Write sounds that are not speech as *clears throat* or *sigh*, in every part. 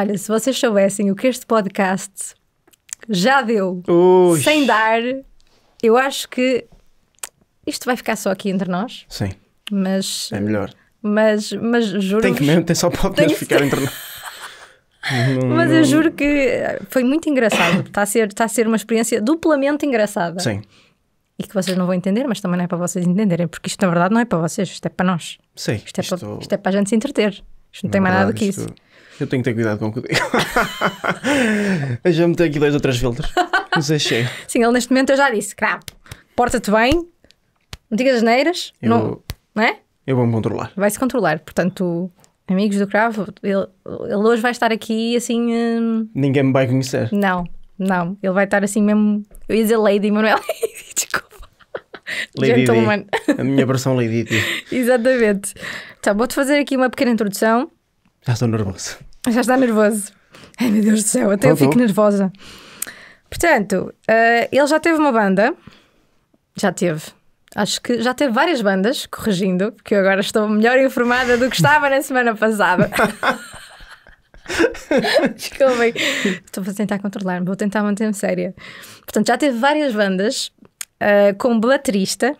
Olha, se vocês soubessem o que este podcast já deu Ui. sem dar, eu acho que isto vai ficar só aqui entre nós. Sim. Mas. É melhor. Mas, mas juro. Tem que mesmo, tem só para ficar entre nós. *laughs* mas eu juro que foi muito engraçado. Está a, ser, está a ser uma experiência duplamente engraçada. Sim. E que vocês não vão entender, mas também não é para vocês entenderem, porque isto na verdade não é para vocês, isto é para nós. Sim. Isto é, Para, isto é para a gente se entreter. Isto não na tem mais verdade, nada do que isso. Isto... Eu tenho que ter cuidado com o que eu digo. *laughs* eu já meti aqui dois ou três filtros. Não sei se Sim, ele neste momento eu já disse: crap, porta-te bem, não digas as neiras, eu, não, não é? Eu vou-me controlar. Vai-se controlar, portanto. Amigos do Cravo, ele, ele hoje vai estar aqui assim. Hum... Ninguém me vai conhecer. Não, não. Ele vai estar assim mesmo. Eu ia dizer Lady, mas Lady, *laughs* desculpa. Lady Gentleman. A minha versão Lady *laughs* Exatamente. Então, vou-te fazer aqui uma pequena introdução. Já estou nervoso. Já está nervoso. Ai meu Deus do céu, até eu fico nervosa. Portanto, uh, ele já teve uma banda. Já teve. Acho que já teve várias bandas, corrigindo, porque eu agora estou melhor informada do que estava na semana passada. *laughs* Desculpem. Estou a tentar controlar-me, vou tentar manter-me séria. Portanto, já teve várias bandas uh, eh, como baterista,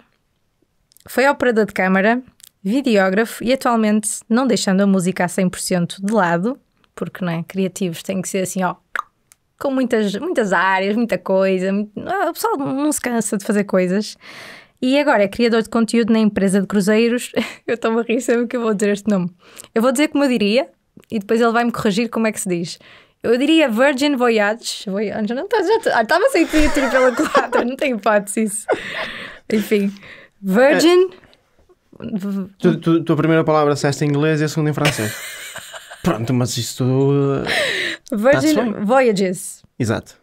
foi operador de câmara, videógrafo e atualmente, não deixando a música a 100% de lado, porque não é? criativos têm que ser assim, ó, com muitas, muitas áreas, muita coisa. O pessoal não se cansa de fazer coisas. E agora é criador de conteúdo na empresa de cruzeiros. *laughs* eu estou a rir sempre que eu vou dizer este nome. Eu vou dizer como eu diria e depois ele vai-me corrigir como é que se diz. Eu diria Virgin Voyage. Voyage não tá, já tá, ah, estava sem tiro pela *laughs* culatra, não tem hipótese isso. Enfim, Virgin. É. Tu, tu, a primeira palavra disseste em inglês e a segunda em francês. *laughs* Pronto, mas isto. Eh, Virgin Voyages. Exato.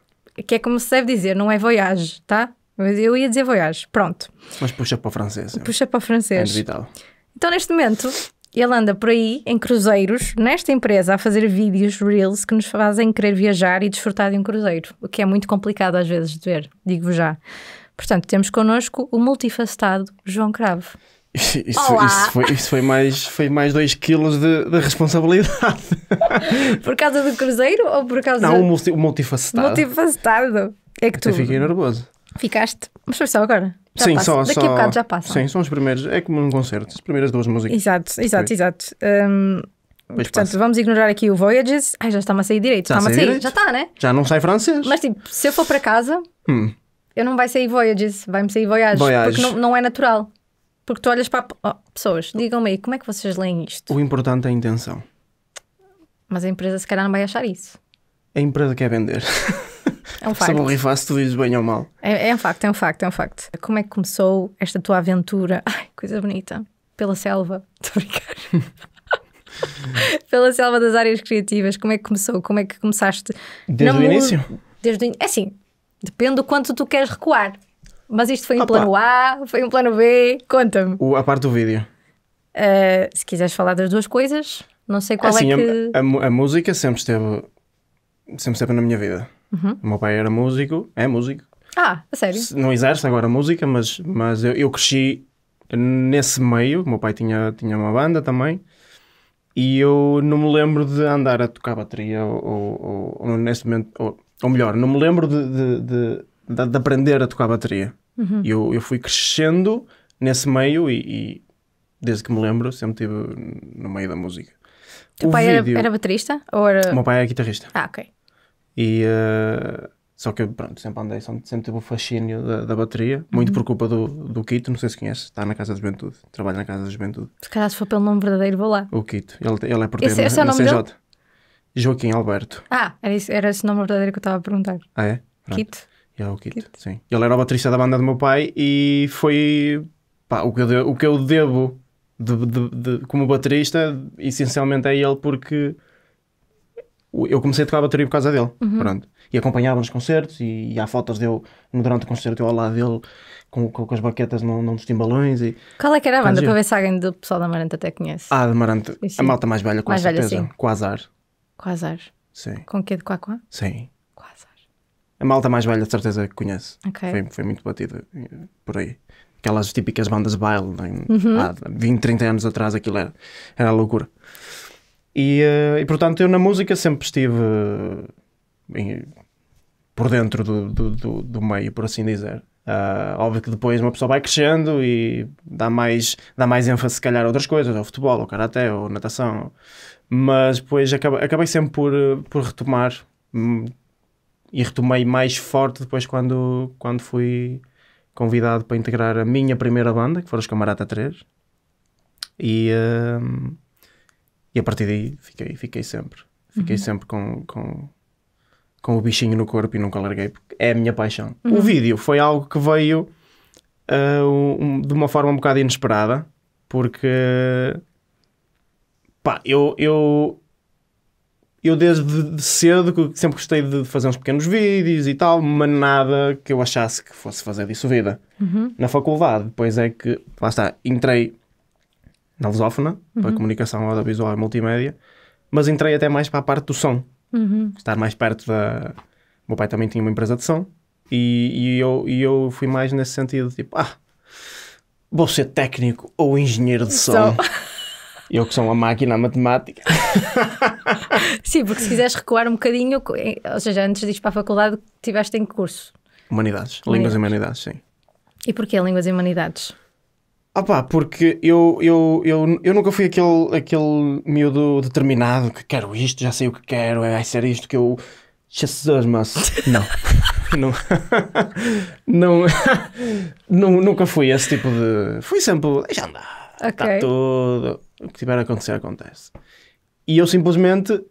Que é como se deve dizer, não é voyage, tá? Mas eu ia dizer voyage, pronto. Mas puxa para o francês. É. Puxa para o francês. É vital. Então, neste momento, ele anda por aí, em cruzeiros, nesta empresa, a fazer vídeos, reels, que nos fazem querer viajar e desfrutar de um cruzeiro, o que é muito complicado às vezes de ver, digo-vos já. Portanto, temos connosco o multifacetado João Cravo. Isso, isso, foi, isso foi mais foi mais 2 kg de, de, responsabilidade. *laughs* Por causa do cruzeiro ou por causa Não, o multi, multifacetado. Multifacetado. É que Até tu fiquei nervoso. Ficaste, mas foi só agora. Já sim, passa. só Daqui só... a bocado já passa. Sim, são os primeiros, é como um concerto, as primeiras duas músicas. Exato, exato, foi. exato. Hum, portanto, passa. vamos ignorar aqui o Voyages. Ai, já está-me a sair direito. Está-me a sair, direito. já está, né? Já não sai francês. Mas tipo, se eu for para casa, hum. eu não vai sair Voyages, vai-me sair Voyages, Voyage. porque não, não é natural. Porque tu olhas para oh, pessoas, digam-me aí, como é que vocês leem isto? O importante é a intenção. Mas a empresa se calhar não vai achar isso. A empresa quer vender. *laughs* É um facto. Se rifar, se tu dizes bem ou mal. É, é, um facto, é um facto, é um facto. Como é que começou esta tua aventura? *laughs* Ai, coisa bonita. Pela selva. Estou a brincar. Pela selva das áreas criativas. Como é que começou? Como é que começaste? Desde não, o início? Desde o início. É assim, depende do quanto tu queres recuar. Mas isto foi um Opa. plano A, foi um plano B, conta-me. A parte do vídeo. Uh, se quiseres falar das duas coisas, não sei qual assim, é que. A, a, a, música sempre esteve, sempre esteve na minha vida. Uhum. O meu pai era músico, é músico. Ah, a sério? Não exerce agora música, mas, mas eu, eu cresci nesse meio. O meu pai tinha, tinha uma banda também. E eu não me lembro de andar a tocar bateria, ou, ou, ou neste momento, ou, ou melhor, não me lembro de, de, de de, de aprender a tocar bateria. Uhum. Eu, eu fui crescendo nesse meio e, e, desde que me lembro sempre estive no meio da música. Teu o pai vídeo... era, baterista? Ou era... meu pai era é guitarrista. Ah, ok. E, uh, só que eu pronto, sempre andei, sempre tive o fascínio da, da bateria, muito uhum. por culpa do, do Quito, não sei se conhece, está na Casa da Juventude, trabalha na Casa da Juventude. Se calhar se for pelo nome verdadeiro, vou lá. O Kito, ele, ele é porteiro esse, esse é na, é o nome na CJ. Dele? Joaquim Alberto. Ah, era, era esse nome verdadeiro que eu estava a perguntar. Ah, é? Kito. Yeah, é o Kit, Kit. Sim. Ele era o baterista da banda do meu pai e foi pá, o, que eu devo, o que eu devo de, de, de, como baterista, essencialmente é ele, porque eu comecei a tocar a bateria por causa dele. Uhum. Pronto. E acompanhava nos concertos e, e há fotos dele durante o concerto eu ao lado dele com, com, com as baquetas num, num dos timbalões. E... Qual é que era a banda? Para ver se alguém do pessoal da Maranta até conhece. Ah, da Maranta. A malta mais velha, com mais certeza. Velha, sim. Quasar. Sim. Com o quê? De Quaquá? Sim. A malta mais velha, de certeza, que conhece. Okay. Foi, foi, muito batida eh, por aí. Aquelas típicas bandas de baile, né? uhum. há 20, 30 anos atrás, aquilo era, era loucura. E, eh, e, portanto, eu na música sempre estive eh, em, por dentro do, do, do, do, meio, por assim dizer. Uh, óbvio que depois uma pessoa vai crescendo e dá mais, dá mais ênfase, se calhar, a outras coisas, ao futebol, ao karaté, ou natação. Mas depois acabei, acabei sempre por, por retomar hum, e retomei mais forte depois quando, quando fui convidado para integrar a minha primeira banda, que foram os Camarata 3. E, hum, e a partir daí fiquei, fiquei sempre. Fiquei uhum. sempre com, com, com o bichinho no corpo e nunca larguei, porque é a minha paixão. Uhum. O vídeo foi algo que veio uh, um, de uma forma um bocado inesperada, porque pá, eu, eu eu desde cedo sempre gostei de fazer uns pequenos vídeos e tal, mas nada que eu achasse que fosse fazer disso vida. Uhum. Na faculdade, depois é que, lá está, entrei na lusófona, uhum. para comunicação audiovisual e multimédia, mas entrei até mais para a parte do som. Uhum. Estar mais perto da... O meu pai também tinha uma empresa de som e, e, eu, e eu fui mais nesse sentido, tipo, ah, vou ser técnico ou engenheiro de som. Eu que sou uma máquina matemática. *laughs* *laughs* Sim, porque se quiseres recuar um bocadinho, é, ou seja, antes de ir para a faculdade, tiveste em curso? Humanidades, Línguas e Humanidades, sim. E porquê Línguas e Humanidades? Ah pá, porque eu, eu, eu, eu nunca fui aquele, aquele miúdo determinado que quero isto, já sei o que quero, é, vai ser isto que eu... Jesus, mas... *laughs* Não. *laughs* não, não, não, nunca fui esse tipo de... Fui sempre, deixa andar, tá okay. está tudo, o que tiver a acontecer acontece. E eu simplesmente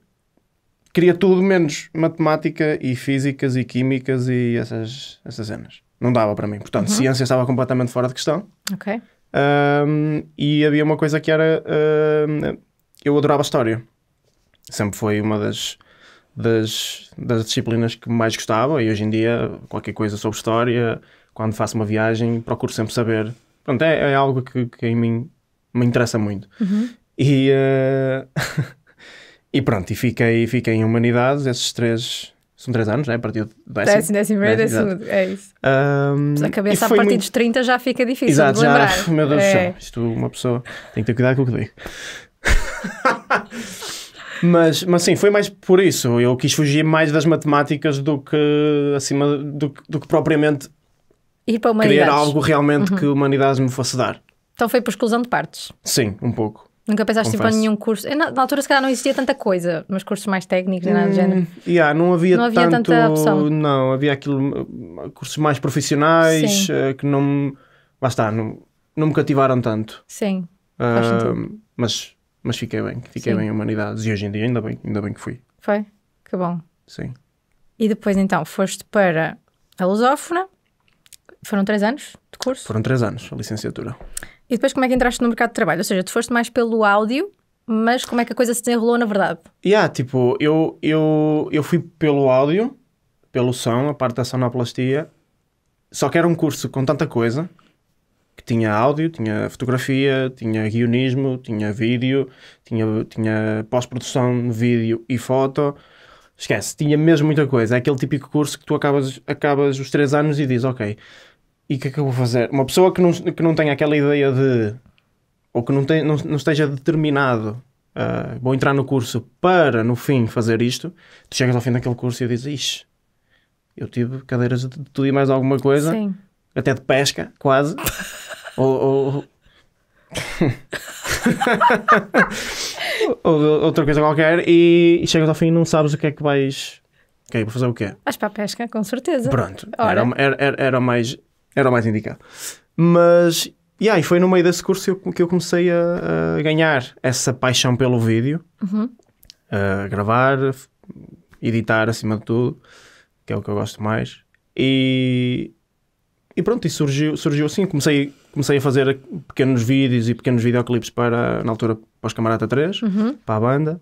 queria tudo menos matemática e físicas e químicas e essas, essas cenas. Não dava para mim. Portanto, uhum. ciência estava completamente fora de questão. Ok. Um, e havia uma coisa que era. Uh, eu adorava história. Sempre foi uma das, das, das, disciplinas que mais gostava e hoje em dia, qualquer coisa sobre história, quando faço uma viagem, procuro sempre saber. Pronto, é, é algo que, que, em mim me interessa muito. Uhum. E. Uh... *laughs* E pronto, e fiquei, fiquei em Humanidades esses três. São três anos, né? A partir do décimo. Décimo, décimo primeiro, décimo, décimo, é isso. Um, a cabeça a partir muito... dos 30 já fica difícil Exato, de lembrar. Já, *laughs* meu Deus é. do céu, é. isto uma pessoa tem que ter cuidado com o que digo. *laughs* Mas, mas sim, foi mais por isso. Eu quis fugir mais das matemáticas do que acima do, do que propriamente Ir para criar algo realmente uhum. que humanidades me fosse dar. Então foi por exclusão de partes. Sim, um pouco. Nunca pensaste tipo, em nenhum curso. Na, na, altura, se calhar, não existia tanta coisa, mas cursos mais técnicos, hum, nada do hum, género. Yeah, não havia, não havia tanto, tanta opção. Não, havia aquilo, cursos mais profissionais uh, que não. Lá está, não, não me cativaram tanto. Sim. Uh, mas, mas fiquei bem, fiquei Sim. bem em humanidades e hoje em dia ainda bem, ainda bem que fui. Foi? Que bom. Sim. E depois, então, foste para a Lusófona. Foram três anos de curso? Foram três anos, a licenciatura. E depois como é que entraste no mercado de trabalho? Ou seja, tu foste mais pelo áudio, mas como é que a coisa se desenrolou na verdade? Yeah, tipo, eu, eu, eu fui pelo áudio, pelo som, a parte da sonoplastia, só que era um curso com tanta coisa, que tinha áudio, tinha fotografia, tinha guionismo, tinha vídeo, tinha, tinha pós-produção de vídeo e foto. Esquece, tinha mesmo muita coisa. É aquele típico curso que tu acabas, acabas os três anos e dizes, ok, e que eu a fazer? Uma pessoa que não, que não tenha aquela ideia de. ou que não, tem, não, não esteja determinado. Uh, vou entrar no curso para no fim fazer isto. Tu chegas ao fim daquele curso e dizes: Ixi, eu tive cadeiras de tudo e mais alguma coisa, Sim. até de pesca, quase. *laughs* ou, ou... *laughs* ou, outra coisa qualquer, e, e chegas ao fim e não sabes o que é que vais. Ok, vou fazer o quê? as para a pesca, com certeza. Pronto, era, era, era mais. Era o mais indicado. Mas, yeah, e foi no meio desse curso que eu comecei a, a ganhar essa paixão pelo vídeo, uhum. a gravar, editar acima de tudo, que é o que eu gosto mais. E, e pronto, e surgiu, surgiu assim. Comecei, comecei a fazer pequenos vídeos e pequenos videoclipes para, na altura, para os Camarata 3, uhum. para a banda.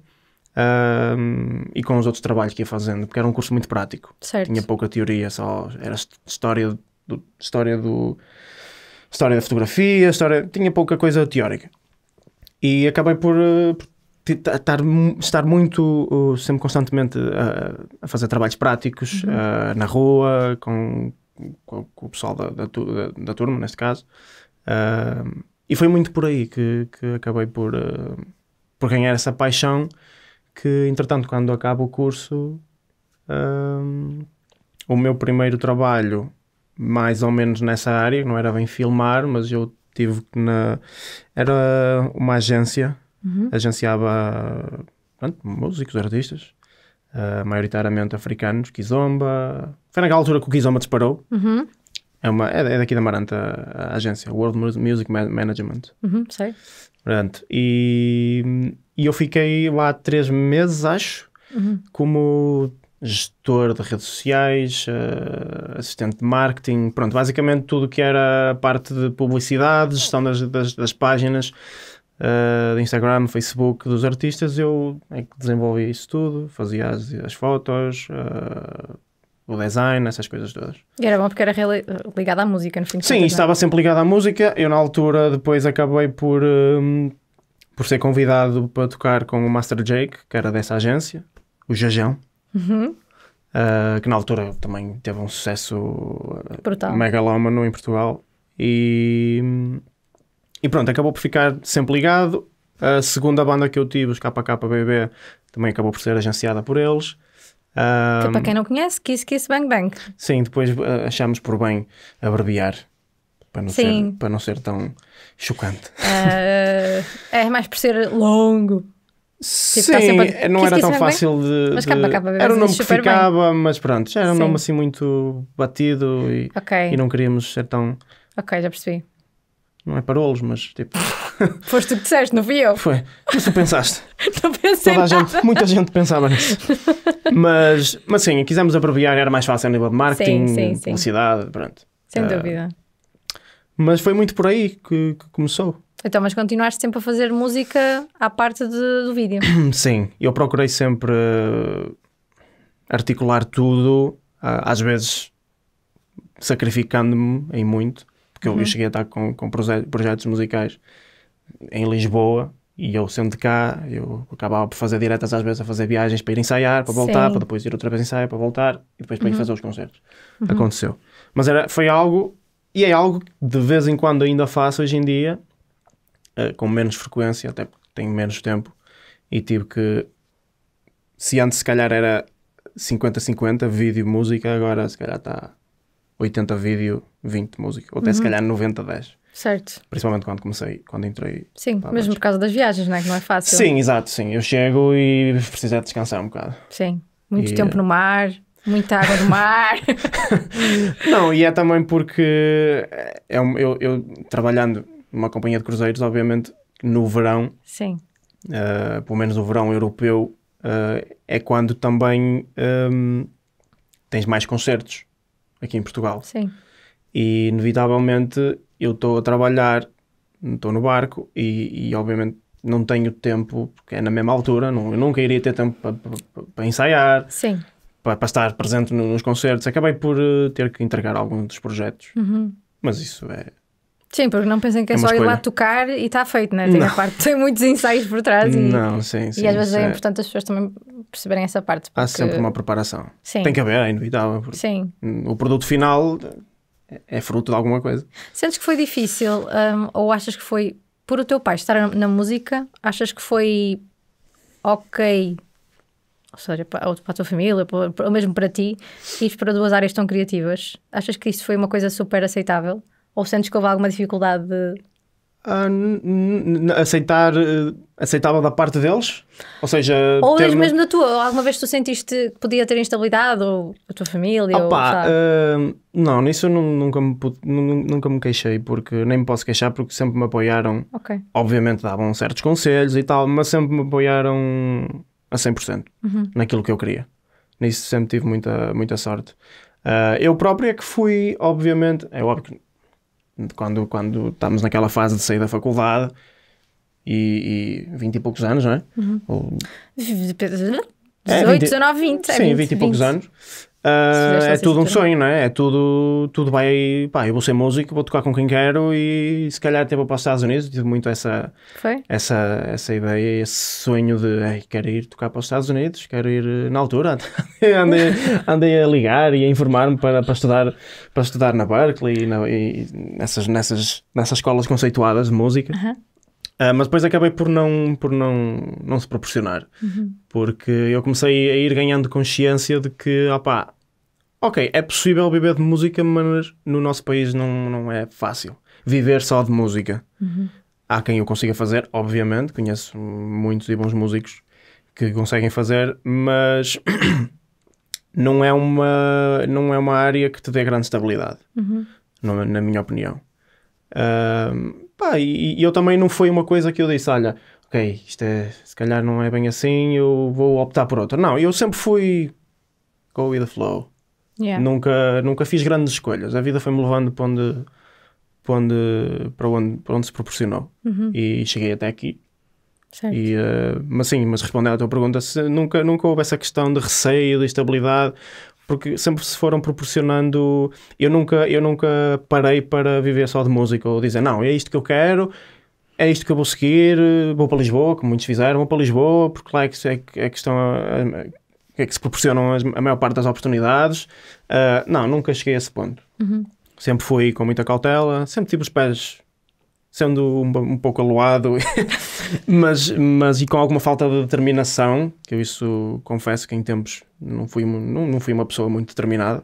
Um, e com os outros trabalhos que ia fazendo, porque era um curso muito prático. Certo. Tinha pouca teoria, só era história do, história do história da fotografia, história, tinha pouca coisa teórica. E acabei por, estar, eh, estar muito, sempre constantemente a, eh, a fazer trabalhos práticos uhum. uh, na rua, com, com, com o pessoal da, da, da, turma, neste caso. Uh, e foi muito por aí que, que acabei por, uh, por ganhar essa paixão que, entretanto, quando acaba o curso, o meu primeiro trabalho mais ou menos nessa área, não era bem filmar, mas eu tive na. Era uma agência, uhum. agenciava pronto, músicos, artistas, uh, maioritariamente africanos, Kizomba. Foi naquela altura que o Kizomba disparou. Uhum. É, uma, é, é daqui da Maranta, a agência, World Music Management. Uhum, sei. Pronto, e, e eu fiquei lá três meses, acho, uhum. como gestor de redes sociais, eh, assistente de marketing, pronto, basicamente tudo que era a parte de publicidade, gestão das, das, das páginas uh, de Instagram, Facebook dos artistas, eu é que desenvolvia isso tudo, fazia as, as fotos, uh, o design, essas coisas todas. E era bom porque era ligado à música no fim de Sim, contas, é? estava sempre ligado à música. Eu, na altura, depois acabei por, um, por ser convidado para tocar com o Master Jake, que era dessa agência, o Jajão. Uhum. Uh, que na altura também teve um sucesso ah, megalómano em Portugal. E, e pronto, acabou por ficar sempre ligado. A segunda banda que eu tive, os KKBB, também acabou por ser agenciada por eles. Uh, que para ah, quem não conhece, Kiss Kiss Bang Bang. Sim, depois uh, por bem abreviar. Para não, sim. Ser, para não ser tão chocante. é mais por ser longo. Tipo, tá sim, sempre... não era tão fácil de. Mas capa, capa, Era um nome que ficava, bem. mas pronto, já era um Sim. nome assim muito batido e, okay. e não queríamos ser tão. Ok, já percebi. Não é parolos, mas tipo. *laughs* Foste tu que disseste, não fui eu. Foi. Mas tu pensaste. *laughs* não pensei. Toda gente, muita gente pensava nisso. *laughs* mas, mas sim, quisemos abreviar, era mais fácil a nível de marketing, sim, sim, sim. publicidade, pronto. Sem uh, dúvida. Mas foi muito por aí que, que começou. Então, mas continuaste sempre a fazer música à parte de, do vídeo? *clears throat* Sim, eu procurei sempre eh, articular tudo, às vezes sacrificando-me em muito, porque uhum. eu cheguei a estar com, com projetos musicais em Lisboa e eu sendo de cá, eu acabava por fazer diretas às vezes a fazer viagens para ir ensaiar, para voltar, Sim. para depois ir outra vez ensaiar, para voltar e depois para uhum. ir fazer os concertos. Uhum. Aconteceu. Mas era, foi algo e é algo que de vez em quando ainda faço hoje em dia, eh, com menos frequência, até porque tenho menos tempo e tive que. Se antes se calhar era 50-50, vídeo, música, agora se calhar está 80 vídeo, 20 música, ou até uhum. se calhar 90-10. Certo. Principalmente quando comecei, quando entrei. Sim, mesmo baixo. por causa das viagens, não é? Que não é fácil. Sim, exato, sim. Eu chego e preciso é de descansar um bocado. Sim. Muito e... tempo no eh, mar. Muita água do mar. *laughs* não, e é também porque é um, eu, eu, trabalhando numa companhia de cruzeiros, obviamente, no verão. Sim. Uh, pelo menos o verão europeu uh, é quando também um, ehm, tens mais concertos aqui em Portugal. Sim. E inevitavelmente eu estou a trabalhar, estou no barco e, e, obviamente não tenho tempo, porque é na mesma altura, não, eu nunca iria ter tempo para ensaiar. Sim para, para estar presente no, nos concertos, acabei por uh, ter que entregar algum dos projetos. Uhum. Mas isso é. Sim, porque não pensem que é, é só ir lá tocar e está feito, né? Tem, não. a parte, *laughs* tem muitos ensaios por trás. E, não, sim, sim. E às vezes é, é importante as pessoas também perceberem essa parte. Porque... Há sempre uma preparação. Sim. Tem que haver, é inevitável. Sim. Hum, o produto final é, é fruto de alguma coisa. Sentes que foi difícil um, ou achas que foi por o teu pai estar na música? Achas que foi ok ou seja, para, para a tua família, ou mesmo para ti, ires para duas áreas tão criativas, achas que isso foi uma coisa super aceitável? Ou sentes que houve alguma dificuldade de... Ah, aceitar eh, aceitável da parte deles? Ou seja, ou ter... mesmo da tua? Alguma vez tu sentiste que podia ter instabilidade ou a tua família? Opa, ou, uh, eh, não, nisso nunca me, nunca me queixei, porque nem me posso queixar, porque sempre me apoiaram. Okay. Obviamente davam certos conselhos e tal, mas sempre me apoiaram a 100% uhum. naquilo que eu queria. Nisso sempre tive muita, muita sorte. Uh, eu próprio é que fui, obviamente, é óbvio que quando, quando estamos naquela fase de sair da faculdade e, e 20 e poucos anos, não é? Uhum. Ou... 18, é, 20... 19, 20. É sim, 20, 20 e poucos 20. anos. Uh, é tudo um é? sonho, não é? É tudo, tudo vai. Pá, eu vou ser músico, vou tocar com quem quero e se calhar até vou para os Estados Unidos. Tive muito essa, essa, essa ideia, esse sonho de ei, quero ir tocar para os Estados Unidos, quero ir eh, na altura. *laughs* andei, andei a ligar e a informar-me para, para, estudar, para estudar na Berkeley e, na, e nessas, nessas, nessas escolas conceituadas de música. Uh -huh. Uh, mas depois acabei por não, por não, não se proporcionar. Uhum. Porque eu comecei a ir ganhando consciência de que, opá, ok, é possível viver de música, mas no nosso país não, não é fácil. Viver só de música. Uhum. Há quem o consiga fazer, obviamente, conheço muitos e bons músicos que conseguem fazer, mas *clears throat* não é uma, não é uma área que te dê grande estabilidade, uhum. na minha opinião. Uh, Pá, e, e, eu também não foi uma coisa que eu disse, olha, ok, isto é, se calhar não é bem assim, eu vou optar por outra. Não, eu sempre fui go with the flow. Yeah. Nunca, nunca fiz grandes escolhas. A vida foi-me levando para onde, para onde, para onde, para onde se proporcionou. Uhum. E cheguei até aqui. Certo. E, uh, mas sim, mas respondendo à tua pergunta, se nunca, nunca houve essa questão de receio, de instabilidade, porque sempre se foram proporcionando. Eu nunca, eu nunca parei para viver só de música ou dizer não, é isto que eu quero, é isto que eu vou seguir, vou para Lisboa, como muitos fizeram, vou para Lisboa, porque lá é que, é, é, que estão a, a, é que se proporcionam as, a maior parte das oportunidades. Uh, não, nunca cheguei a esse ponto. Uhum. Sempre fui com muita cautela, sempre tive os pés sendo um, um pouco aloado, *laughs* mas, mas e com alguma falta de determinação, que eu isso confesso que em tempos não fui, não, não fui uma pessoa muito determinada,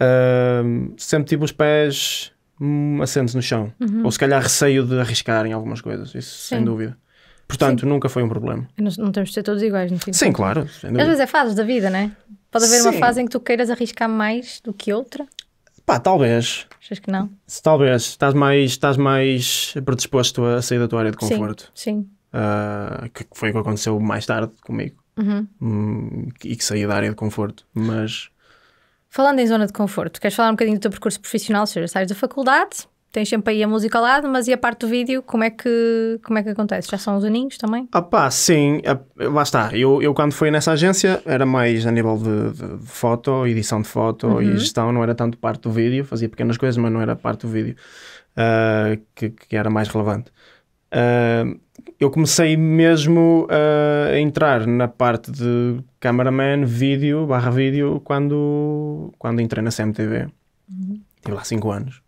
uh, sempre tive os pés hum, assentos no chão, uhum. ou se calhar receio de arriscar em algumas coisas, isso Sim. sem dúvida. Portanto, Sim. nunca foi um problema. não temos de ser todos iguais, no fim. Sim, claro. Às vezes é fases da vida, né? Pode haver Sim. uma fase em que tu queiras arriscar mais do que outra. Pá, talvez. Achas que não? Se, talvez. Estás mais, estás mais predisposto a sair da tua área de conforto. Sim. sim. Uh, ah, que foi o que aconteceu mais tarde comigo. Uhum. Hum, e que saí da área de conforto. Mas. Falando em zona de conforto, queres falar um bocadinho do teu percurso profissional? Ou seja, sais da faculdade, tens sempre aí a música ao lado, mas e a parte do vídeo, como é que, como é que acontece? Já são os aninhos também? Ah pá, sim, lá está. Eu, eu quando fui nessa agência era mais a nível de, de foto, edição de foto uhum. e gestão, não era tanto parte do vídeo, fazia pequenas coisas, mas não era parte do vídeo uh, que, que, era mais relevante. Uh, eu comecei mesmo uh, a entrar na parte de cameraman, vídeo, barra vídeo, quando, quando entrei na CMTV. Uhum. Tive lá 5 anos.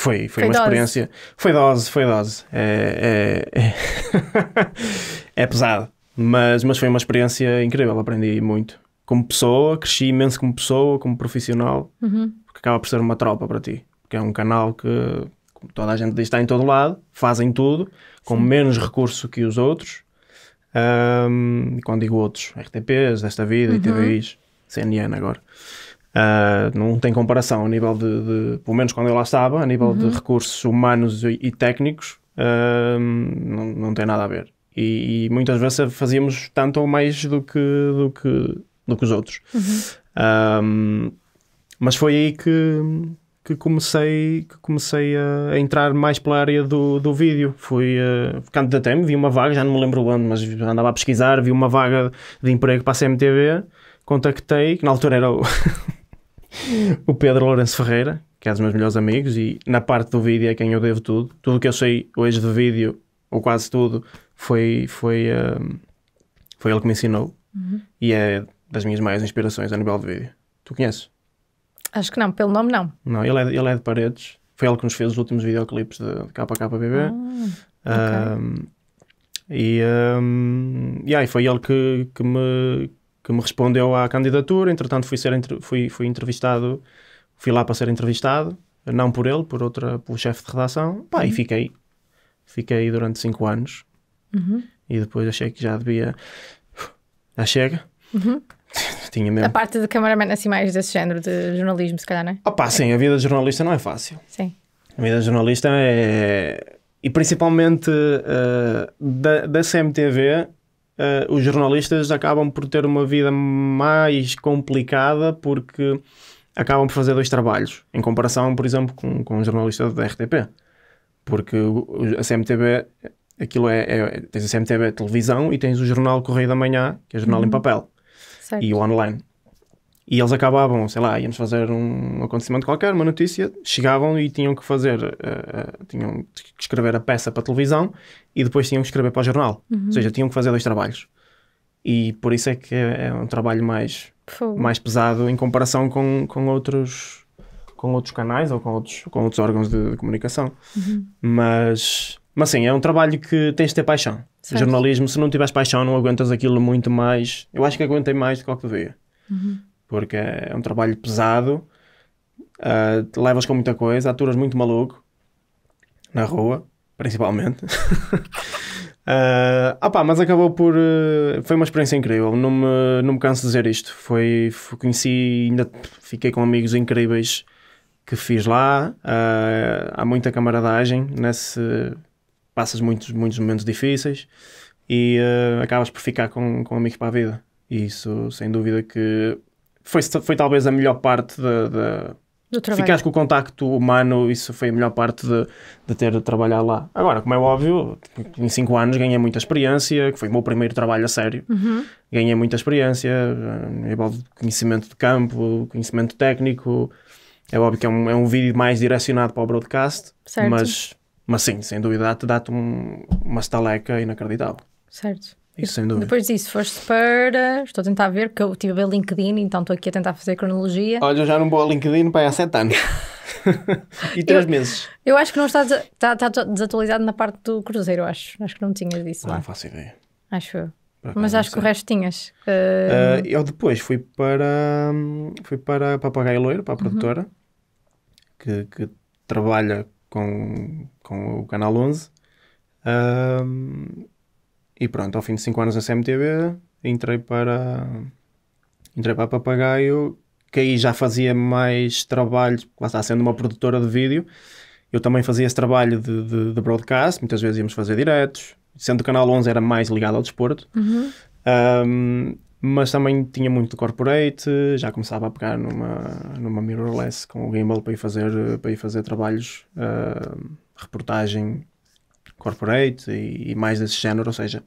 Foi, foi, foi uma dose. experiência. Foi dose, foi dose. É, é, é... *laughs* é pesado, mas, mas foi uma experiência incrível. Aprendi muito como pessoa, cresci imenso como pessoa, como profissional, uhum. porque acaba por ser uma tropa para ti. Porque é um canal que, como toda a gente diz, está em todo lado, fazem tudo, com Sim. menos recurso que os outros. Um, e quando digo outros, RTPs, desta vida, uhum. ITVIs, CNN agora. Uh, não tem comparação a nível de, de, pelo menos quando eu lá estava, a nível uhum. de recursos humanos e, e técnicos, uh, não, não tem nada a ver. E, e, muitas vezes fazíamos tanto ou mais do que, do que, do que os outros. Uhum. Ah, mas foi aí que, que comecei, que comecei a, a entrar mais pela área do, do vídeo. Fui uh, candidatei-me, vi uma vaga, já não me lembro onde, mas andava a pesquisar, vi uma vaga de emprego para a CMTV, contactei, que na altura era o. *laughs* o Pedro Lourenço Ferreira, que é um dos meus melhores amigos, e na parte do vídeo é quem eu devo tudo. Tudo que eu sei hoje de vídeo, ou quase tudo, foi, foi, um, ehm, foi ele que me ensinou. Uhum. E é das minhas maiores inspirações a nível de vídeo. Tu conheces? Acho que não, pelo nome não. Não, ele é, ele é de Paredes. Foi ele que nos fez os últimos videoclipes de, de KKBB. Ah, okay. um, ehm, e, um, ehm, yeah, foi ele que, que me que me respondeu à candidatura. Entretanto, fui, ser, fui, fui entrevistado, fui lá para ser entrevistado, não por ele, por outra, pelo chefe de redação. Pá, uhum. e fiquei. Fiquei durante cinco anos. Uhum. E depois achei que já devia. Já chega. Uhum. *laughs* Tinha mesmo. A parte de cameraman, assim, mais desse género de jornalismo, se calhar, não é? Opa, ah, sim, a vida de jornalista não é fácil. Sim. A vida de jornalista é. E principalmente uh, da, da CMTV, uh, os jornalistas acabam por ter uma vida mais complicada porque acabam por fazer dois trabalhos, em comparação, por exemplo, com, com um jornalista da RTP. Porque a CMTB aquilo é, é Tens a CMTB televisão e tens o jornal Correio da Manhã, que é jornal uhum. em papel. Certo. E o online. E eles acabavam, sei lá, íamos fazer um acontecimento qualquer, uma notícia, chegavam e tinham que fazer, uh, uh, tinham que escrever a peça para a televisão e depois tinham que escrever para o jornal. Uhum. Ou seja, tinham que fazer dois trabalhos. E por isso é que é, é um trabalho mais, mais pesado em comparação com, com outros com outros canais ou com outros, com outros órgãos de, de comunicação. Uhum. Mas, mas sim, é um trabalho que tens de ter paixão. Jornalismo, se não tiveres paixão, não aguentas aquilo muito mais. Eu acho que aguentei mais do que o que devia. Uhum porque é, é um trabalho pesado, uh, levas com muita coisa, aturas muito maluco, na rua, principalmente. uh, *laughs* ah, opa, mas acabou por. Uh, foi uma experiência incrível, não me, não me canso de dizer isto. Foi, foi conheci, ainda fiquei com amigos incríveis que fiz lá. Uh, há muita camaradagem, nesse, passas muitos, muitos momentos difíceis e uh, acabas por ficar com, com amigos para a vida. E isso, sem dúvida, que foi, foi talvez a melhor parte de, de do trabalho. com o contacto humano, isso foi a melhor parte de, de ter trabalhar lá. Agora, como é óbvio, em 5 anos ganhei muita experiência, que foi o meu primeiro trabalho a sério. Uhum. Ganhei muita experiência, envolve conhecimento de campo, conhecimento técnico. É óbvio que é um, é um vídeo mais direcionado para o broadcast, certo. mas mas sim, sem dúvida, dá-te dá um, uma estaleca inacreditável. Certo. Isso sem dúvida. Depois disso, foste para. Estou a tentar ver, porque eu estive a ver LinkedIn, então estou aqui a tentar fazer a cronologia. Olha, eu já não vou ao LinkedIn para há 7 anos. *laughs* e 3 meses. Eu acho que não está, está, está, desatualizado na parte do Cruzeiro, acho. Acho que não tinhas disso. Não, lá. não faço ideia. Acho eu. Mas acho que o resto tinhas. Uh... Uh, eu depois fui para. Fui para Papagaio Loiro, para a uhum. produtora, uhum. que, que, trabalha com, com o Canal 11. Uh, ah, e pronto, ao fim de 5 anos na CMTV, entrei para, entrei para Papagaio, que aí já fazia mais trabalho, lá está sendo uma produtora de vídeo, eu também fazia esse trabalho de, de, de broadcast, muitas vezes íamos fazer diretos, sendo que o Canal 11 era mais ligado ao desporto, uhum. um, mas também tinha muito de corporate, já começava a pegar numa, numa mirrorless com o gimbal para ir fazer, para ir fazer trabalhos, uh, reportagem corporate e, e mais desse género, ou seja,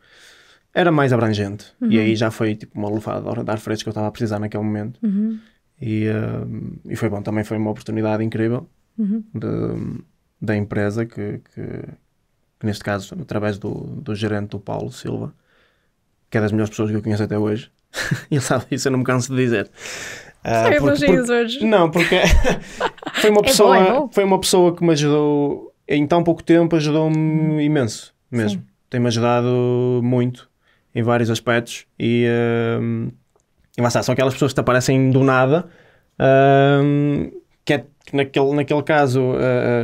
era mais abrangente. Uhum. E aí já foi tipo uma lufada de ar que eu estava a precisar naquele momento. Uhum. E, uh, e foi bom, também foi uma oportunidade incrível uhum. de, da empresa, que, que, que, neste caso, através do, do gerente do Paulo Silva, que é das melhores pessoas que eu conheço até hoje. *laughs* Ele sabe isso, eu não me canso de dizer. Uh, porque, porque, hoje. Não, porque *laughs* foi, uma pessoa, é bom, é bom. foi uma pessoa que me ajudou em tão pouco tempo ajudou-me hum. imenso, mesmo. Tem-me ajudado muito em vários aspectos e, uh, e lá está, são aquelas pessoas que te aparecem do nada, uh, que é, naquele, naquele caso uh,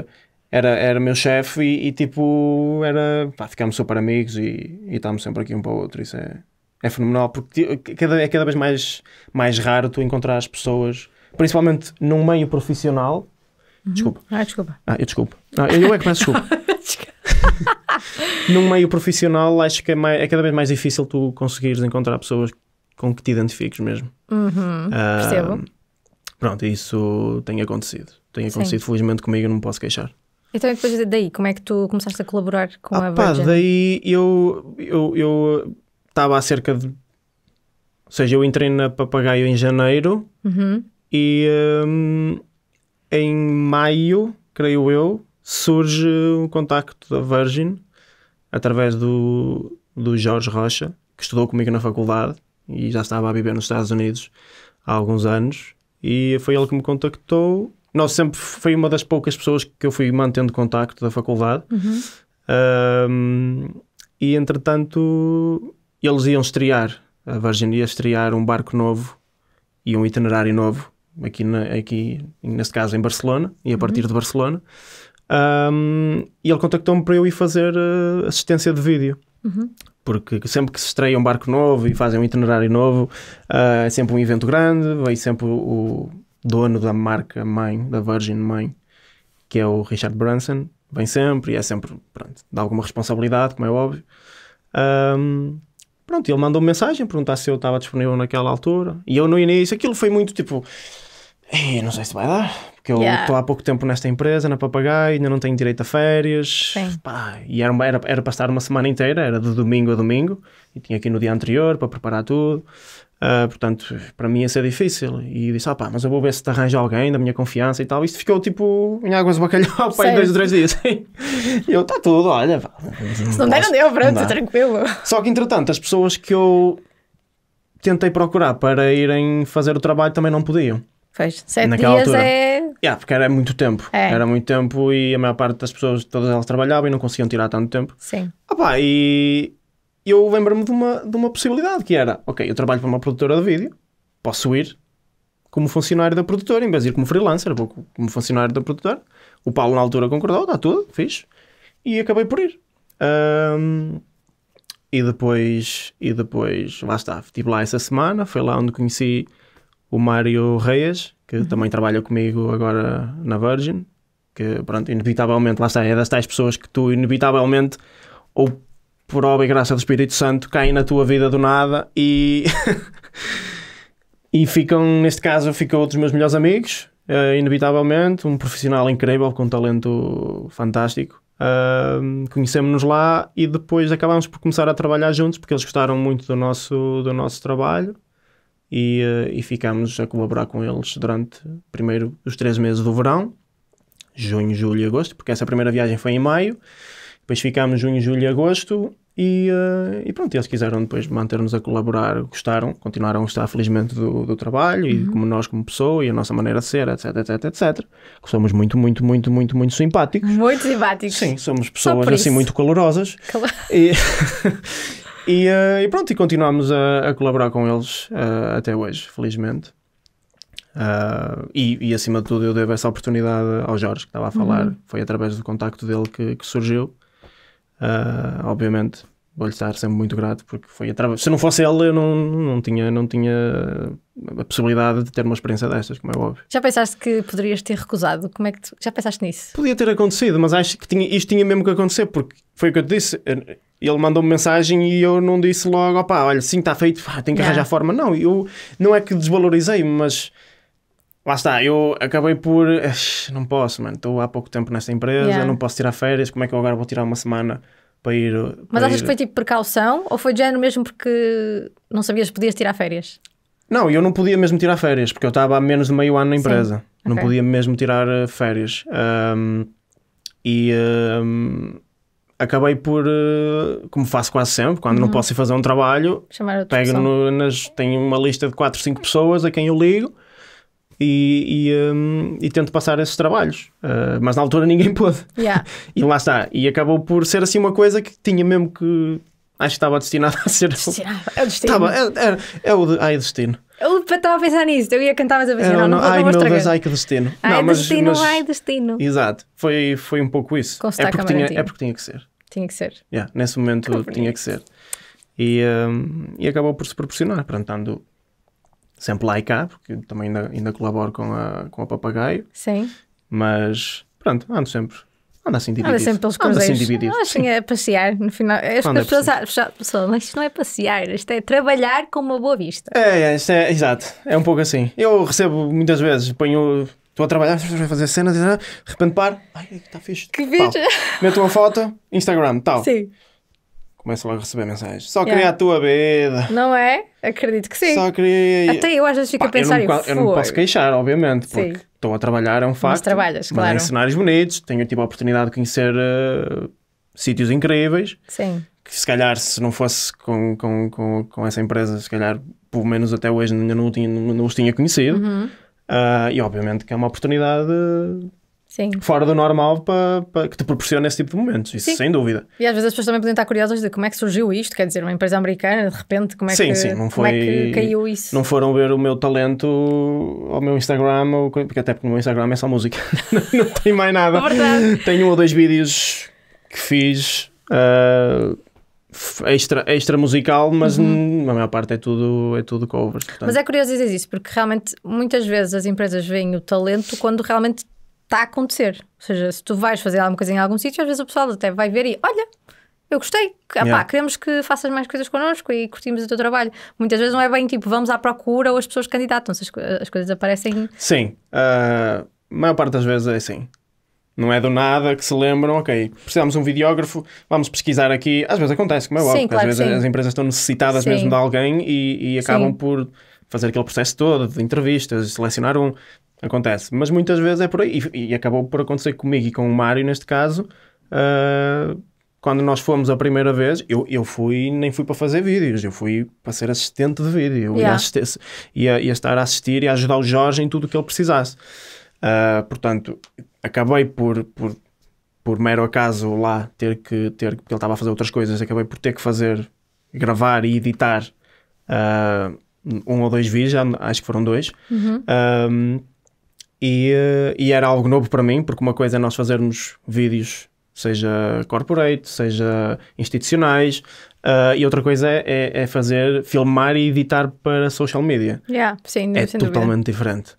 uh, era, era meu chefe e, e, tipo, era, pá, ficámos super amigos e, e estávamos sempre aqui um para o outro, isso é, é fenomenal, porque cada, é cada vez mais, mais raro tu encontrar as pessoas, principalmente num meio profissional, Uhum. Desculpa. Ah, desculpa. Ah, eu desculpo. Ah, eu é que peço desculpa. *laughs* *laughs* Num meio profissional, acho que é, mais, é, cada vez mais difícil tu conseguires encontrar pessoas com que te identifiques mesmo. Uhum, ah, percebo. Pronto, isso tem acontecido. Tem acontecido, Sim. felizmente, comigo, não me posso queixar. Então, depois daí, como é que tu começaste a colaborar com ah, a Virgin? Pá, daí eu estava eu, eu estava há cerca de. Ou seja, eu entrei na Papagaio em janeiro uhum. e. Hum, em maio, creio eu, surge um contacto da Virgin através do, do Jorge Rocha, que estudou comigo na faculdade e já estava a viver nos Estados Unidos há alguns anos. E foi ele que me contactou. Nós sempre foi uma das poucas pessoas que eu fui mantendo contacto da faculdade. Uhum. Um, e entretanto, eles iam estrear, a Virgin ia estrear um barco novo e um itinerário novo aqui, na, aqui neste caso em Barcelona, e a uhum. partir uhum. de Barcelona. Um, e ele contactou-me para eu ir fazer uh, assistência de vídeo. Uhum. Porque sempre que se estreia um barco novo e fazem um itinerário novo, uh, é sempre um evento grande, vem sempre o dono da marca mãe, da Virgin mãe, que é o Richard Branson, vem sempre e é sempre, pronto, dá alguma responsabilidade, como é óbvio. Um, pronto, ele mandou -me mensagem, perguntar se eu estava disponível naquela altura. E eu no início, aquilo foi muito tipo, e é, não sei se vai dar, porque eu yeah. estou há pouco tempo nesta empresa, na Papagaio, ainda não tenho direito a férias. Pá, e era, era, era para estar uma semana inteira, era de domingo a domingo, e tinha aqui no dia anterior para preparar tudo. Uh, portanto, para mim ia ser difícil. E disse: ah, pá, mas eu vou ver se te arranja alguém da minha confiança e tal. Isto ficou tipo em águas de bacalhau *laughs* para em dois ou três dias. *laughs* e eu, está tudo, olha. Pá, se não der, não deu, pronto, tranquilo. Só que entretanto, as pessoas que eu tentei procurar para irem fazer o trabalho também não podiam. Pois, sete Naquela dias altura. é... Yeah, porque era muito tempo. É. Era muito tempo e a maior parte das pessoas, todas elas trabalhavam e não conseguiam tirar tanto tempo. Sim. e eu lembro-me de uma, de uma possibilidade que era, ok, eu trabalho para uma produtora de vídeo, posso ir como funcionário da produtora, em vez de ir como freelancer, vou como funcionário da produtora. O Paulo na altura concordou, dá tudo, fiz. E acabei por ir. Um, e depois, e depois, lá está, estive lá essa semana, foi lá onde conheci o Mário Reis, que uhum. também trabalha comigo agora na Virgin, que pronto, inevitavelmente, lá está, é das tais pessoas que tu inevitavelmente ou por obra e graça do Espírito Santo caem na tua vida do nada e *laughs* e ficam, neste caso, ficou dos meus melhores amigos, uh, inevitavelmente, um profissional incrível com um talento fantástico. Uh, Conhecemos-nos lá e depois acabámos por começar a trabalhar juntos porque eles gostaram muito do nosso, do nosso trabalho e, eh, e ficámos a colaborar com eles durante primeiro os três meses do verão, junho, julho e agosto, porque essa primeira viagem foi em maio, depois ficámos junho, julho e agosto e, eh, e pronto, eles quiseram depois manter-nos a colaborar, gostaram, continuaram a gostar felizmente do, do trabalho uhum. e como nós como pessoa e a nossa maneira de ser, etc, etc, etc. Somos muito, muito, muito, muito, muito simpáticos. Muito simpáticos. Sim, somos pessoas assim muito calorosas. Calor... E, *laughs* *laughs* E, uh, e pronto, e continuamos a, a colaborar com eles uh, até hoje, felizmente. Uh, e, e, acima de tudo eu devo essa oportunidade ao Jorge que estava a falar, uhum. foi através do contacto dele que, que surgiu. obviamente vou-lhe estar sempre muito grato porque foi através. Se não fosse ele, eu não, não, tinha, não tinha a possibilidade de ter uma experiência destas, como é óbvio. Já pensaste que poderias ter recusado? Como é que tu... Já pensaste nisso? Podia ter acontecido, mas acho que tinha, isto tinha mesmo que acontecer porque foi o que eu te disse. Ele mandou-me mensagem e eu não disse logo, opá, olha, sim, está feito, tem tenho que arranjar forma. Não, eu não é que desvalorizei, mas lá está, eu acabei por não posso, mano, estou há pouco tempo nesta empresa, yeah. não posso tirar férias, como é que eu agora vou tirar uma semana? para ir. Para Mas achas ir... que foi tipo precaução ou foi de género mesmo porque não sabias que podias tirar férias? Não, eu não podia mesmo tirar férias, porque eu estava há menos de meio ano na empresa. Sim. Não okay. podia mesmo tirar eh, férias. Um, e um, acabei por, eh, como faço quase sempre, quando uhum. não posso ir fazer um trabalho, pego no, nas, tenho uma lista de 4, 5 pessoas a quem eu ligo e, e, um, e tento passar esses trabalhos. Uh, mas na altura ninguém *laughs* pôde. Yeah. e lá está. E acabou por ser assim uma coisa que tinha mesmo que. Acho que estava destinada a ser. Destinado. É o destino. Estava, é, o de... Ai, destino. Eu estava a pensar nisso, eu ia cantar, mas a pensar, não, não, não, ai, não meu Deus, ai que destino. Ai, não, mas, destino, mas... ai, destino. Exato, foi, foi um pouco isso. é porque, tinha, é porque tinha que ser. Tinha que ser. Yeah, nesse momento que tinha que ser. E, um, e acabou por se proporcionar, portanto, sempre lá e cá, porque também ainda, ainda colaboro com a, com a Papagaio. Sim. Mas pronto, ando sempre. Assim assim Anda assim dividido. Anda sempre pelos cruzeiros. Anda assim dividido. Não, assim é passear no final. As, as pessoas, é assim. pessoas, mas isto não é passear, isto é trabalhar com uma boa vista. É, é, isto é, exato. É um pouco assim. Eu recebo muitas vezes, ponho Estou a trabalhar, a fazer cenas, de repente paro, ai, é está fixe. Que vídeo! Meto uma foto, Instagram, tal. Sim. Começo logo a receber mensagens. Só yeah. queria é a tua vida. Não é? Acredito que sim. Só queria. Até eu às vezes fico Pá, a pensar. Eu não, eu não posso queixar, obviamente, porque sim. estou a trabalhar, é um facto. Mas trabalhas, claro. Mas em cenários bonitos, tenho tipo, a oportunidade de conhecer uh, sítios incríveis. Sim. Que se calhar, se não fosse com, com, com, com essa empresa, se calhar, pelo menos até hoje, ainda não, tinha, não, não os tinha conhecido. Uhum. Uh, e obviamente que é uma oportunidade. Uh, Sim. fora do normal para, que te proporciona esse tipo de momentos, isso sim. sem dúvida. E às vezes as pessoas também podem estar curiosas de como é que surgiu isto, quer dizer, uma empresa americana, de repente, como é, sim, que, sim, não é foi, é caiu isso? Não foram ver o meu talento ao meu Instagram, ou, porque até porque o meu Instagram é só música, *laughs* não, não tem mais nada. É Tenho um ou dois vídeos que fiz. Uh, extra, extra musical, mas uhum. a maior parte é tudo, é tudo covers. Portanto. Mas é curioso dizer isso, porque realmente muitas vezes as empresas veem o talento quando realmente está a acontecer. Ou seja, se tu vais fazer alguma coisa em algum sítio, às vezes o pessoal até vai ver e olha, eu gostei, yeah. queremos que faças mais coisas connosco e curtimos o teu trabalho. Muitas vezes não é bem tipo, vamos à procura ou as pessoas candidatam-se, as, as, coisas aparecem. Sim, eh, a uh, maior parte das vezes é assim. Não é do nada que se lembram, ok, precisamos de um videógrafo, vamos pesquisar aqui. Às vezes acontece, como é óbvio, claro às vezes as empresas estão necessitadas sim. mesmo de alguém e, e acabam sim. por fazer aquele processo todo de entrevistas, selecionar um, Acontece, mas muitas vezes é por aí. E, e acabou por acontecer comigo e com o Mário, neste caso. Uh, quando nós fomos a primeira vez, eu, eu fui, nem fui para fazer vídeos, eu fui para ser assistente de vídeo. Yeah. Ia, assistir, ia, ia estar a assistir e a ajudar o Jorge em tudo o que ele precisasse. Uh, portanto, acabei por, por, por mero acaso lá ter que ter, porque ele estava a fazer outras coisas, acabei por ter que fazer, gravar e editar uh, um ou dois vídeos, acho que foram dois. Uhum. E, eh, e, era algo novo para mim, porque uma coisa é nós fazermos vídeos, seja corporate, seja institucionais, uh, e outra coisa é, é, fazer, filmar e editar para social media. Yeah, sim, é totalmente dúvida. diferente.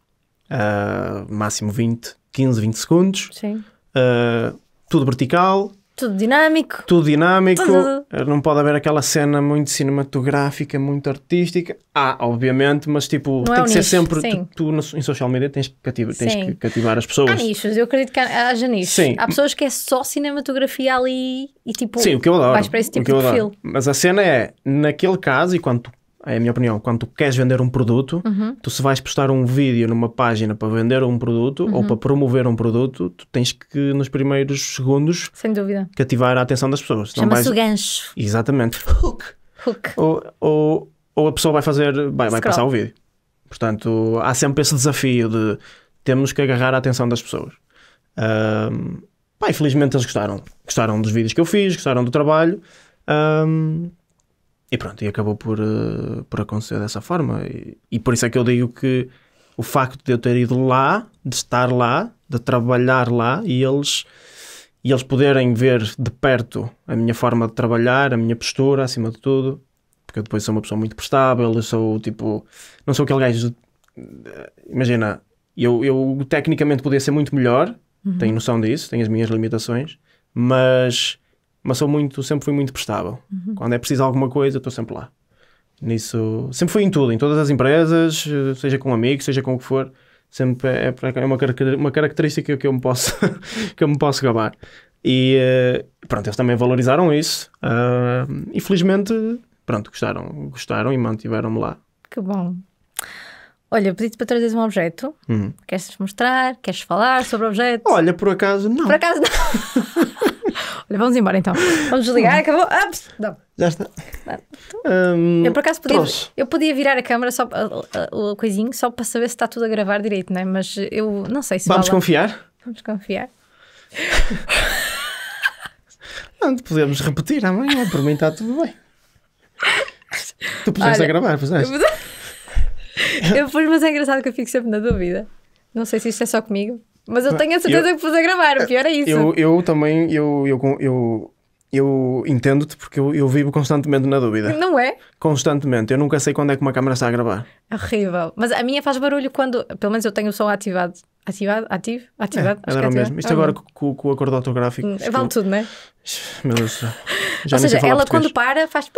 Uh, máximo 20, 15, 20 segundos. Sim. Uh, tudo vertical, tudo dinâmico. Tudo dinâmico. Tudo. Eh, não pode haver aquela cena muito cinematográfica, muito artística. Há, ah, obviamente, mas tipo, não é tem é que ser sempre. Sim. Tu, tu em social media tens, cativar, tens que cativar as pessoas. Há nichos, eu acredito que haja nichos. Sim. Há pessoas que é só cinematografia ali e tipo. Sim, o que eu adoro. Vais para esse tipo de perfil. Mas a cena é, naquele caso, e quando tu é a minha opinião, quando tu queres vender um produto, uhum. tu se vais postar um vídeo numa página para vender um produto uhum. ou para promover um produto, tu tens que, nos primeiros segundos, sem dúvida, cativar a atenção das pessoas. Chama-se vais... gancho. Exatamente. Hook. Hook. Ou, ou, ou a pessoa vai fazer, vai, vai passar o vídeo. Portanto, há sempre esse desafio de temos que agarrar a atenção das pessoas. Um, pá, infelizmente eles gostaram. Gostaram dos vídeos que eu fiz, gostaram do trabalho. Um, e pronto, e acabou por, uh, por acontecer dessa forma. E, e, por isso é que eu digo que o facto de eu ter ido lá, de estar lá, de trabalhar lá e eles, e eles poderem ver de perto a minha forma de trabalhar, a minha postura, acima de tudo, porque eu depois sou uma pessoa muito prestável, eu sou tipo. Não sou aquele gajo. De, eh, imagina, eu, eu tecnicamente podia ser muito melhor, uhum. tenho noção disso, tenho as minhas limitações, mas mas sou muito, sempre fui muito prestável. Uhum. Quando é preciso alguma coisa, estou sempre lá. Nisso, sempre fui em tudo, em todas as empresas, seja com amigos, seja com o que for, sempre é, é, é uma, uma característica que eu me posso, *laughs* que eu me posso gabar. E eh, pronto, eles também valorizaram isso uh, e felizmente, pronto, gostaram, gostaram e mantiveram-me lá. Que bom. Olha, pedi-te para trazeres um objeto. Uhum. Queres mostrar? Queres falar sobre o objeto? Olha, por acaso não. Por acaso não. *laughs* Olha, vamos embora então. Vamos desligar, uhum. acabou. Ups, não. Já está. Um, eu por acaso podia, eu podia virar a câmera só o coisinho só para saber se está tudo a gravar direito, não é? Mas eu não sei se. Vamos confiar? Vamos confiar. *laughs* não, podemos repetir amanhã, por mim está tudo bem. *laughs* Tu puseste Olha, a gravar, *laughs* eu pus, mas é engraçado que eu fico sempre na dúvida. Não sei se isto é só comigo, mas eu tenho a certeza eu, que pus a gravar, o pior é isso. Eu, eu também, eu, eu, eu, eu entendo-te porque eu, eu vivo constantemente na dúvida. Não é? Constantemente, eu nunca sei quando é que uma câmera está a gravar. Horrível. Mas a minha faz barulho quando, pelo menos eu tenho o som ativado. Ativado? Ativo? Ativado? É, era o mesmo. Isto ah, agora com, com o acordo autográfico. Hum, vale tudo, não é? Meu Deus do céu. Ou seja, ela português. quando para faz.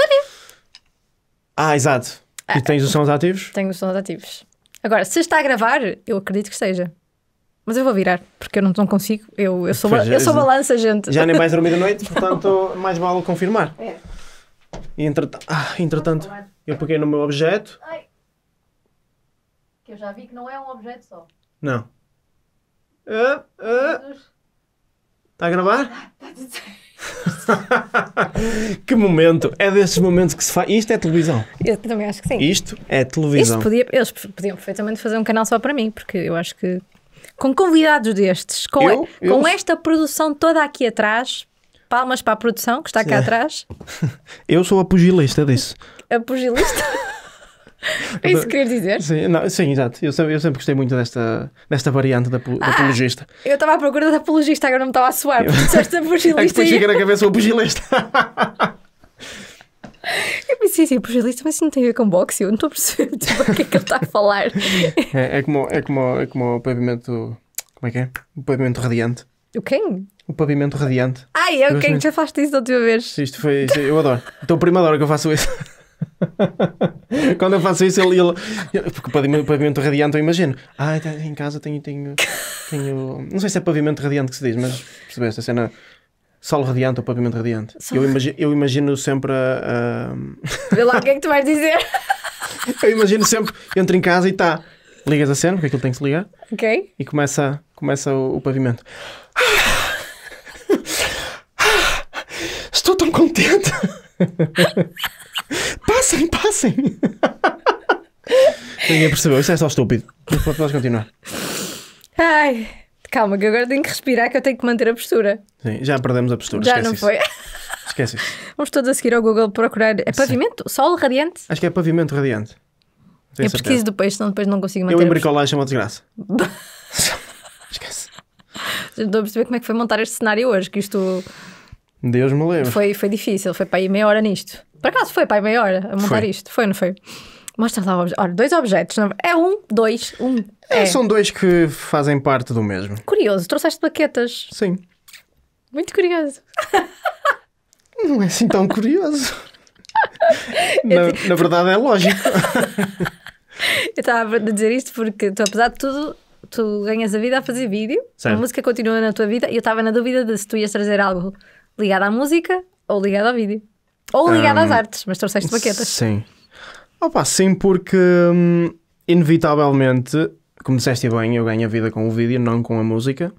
Ah, exato. E ah, tens os sons ativos? Tenho os sons ativos. Agora, se está a gravar, eu acredito que esteja. Mas eu vou virar, porque eu não, não consigo. Eu, eu, sou, pois, eu sou é, é, balança, gente. Já nem mais dormir de noite, *laughs* portanto, mais vale confirmar. É. E entretanto, ah, entretanto eu peguei no meu objeto. Ai. Que eu já vi que não é um objeto só. Não. Uh, ah, uh. Ah. Está a gravar? Está tudo certo. *laughs* que momento! É desses momentos que se faz. Isto é televisão. Eu também acho que sim. Isto é televisão. Isto podia, eles podiam perfeitamente fazer um canal só para mim, porque eu acho que com convidados destes, com, eu, com esta produção toda aqui atrás, palmas para a produção que está cá é. atrás. *laughs* Eu sou a pugilista disso. A pugilista? É isso que queria dizer? Sim, não, sim exato. Eu sempre, eu sempre gostei muito desta, desta variante da, da ah, apologista. Eu estava à procura da apologista, agora não me estava a suar, porque disseste *laughs* é apologista. é depois chega na cabeça o pugilista. *laughs* eu pensei assim, pugilista, mas isso não tem a ver com boxe, eu não estou a perceber muito *laughs* tipo, o que é que ele está a falar. É, é, como, é, como, é como o pavimento. Como é que é? O pavimento radiante. O quem? O pavimento radiante. Ai, é o quem? Já falaste isso da última vez. Isto foi. eu adoro. Então, prima adoro que eu faço isso. *laughs* Quando eu faço isso, ele. ele porque o pavimento, pavimento radiante, eu imagino. Ah, tá, em casa tenho, tenho, tenho. Não sei se é pavimento radiante que se diz, mas percebeste a cena. Solo radiante ou pavimento radiante? Sol... Eu, imagino, eu imagino sempre Uh... Vê lá o que é que tu vais dizer. *laughs* eu imagino sempre. Entro em casa e está. Ligas a cena, porque aquilo tem que se ligar. Ok. E começa, começa o, o pavimento. *laughs* Estou tão contente! *laughs* Passem, passem! *laughs* Ninguém percebeu, isso é só estúpido. Podes continuar. Ai, calma, que agora tenho que respirar, que eu tenho que manter a postura. Sim, já perdemos a postura, já não foi. Esquece isso. *laughs* Vamos todos a seguir ao Google procurar. É pavimento? Sim. Sol radiante? Acho que é pavimento radiante. Tenho eu certeza. pesquiso depois, senão depois não consigo manter. Eu em bricolagem é uma desgraça. esquece. Não estou a perceber como é que foi montar este cenário hoje, que isto. Deus me livre. Foi, foi difícil, foi para ir meia hora nisto. Por acaso foi pai meia hora a montar foi. isto? Foi, não foi? Mostra lá, olha, dois objetos. É um, dois, um. É, é. São dois que fazem parte do mesmo. Curioso, trouxeste plaquetas. Sim. Muito curioso. *laughs* Não é assim tão curioso. *laughs* na, na verdade é lógico. *laughs* Eu estava a dizer isto porque tu, apesar de tudo, tu ganhas a vida a fazer vídeo, certo. a música continua na tua vida e eu estava na dúvida de se tu ias trazer algo ligado à música ou ligado ao vídeo. Ou ligado um, às artes, mas trouxeste baquetas. Sim. Opa, sim, porque hum, inevitavelmente, como disseste bem, eu ganho a vida com o vídeo, não com a música.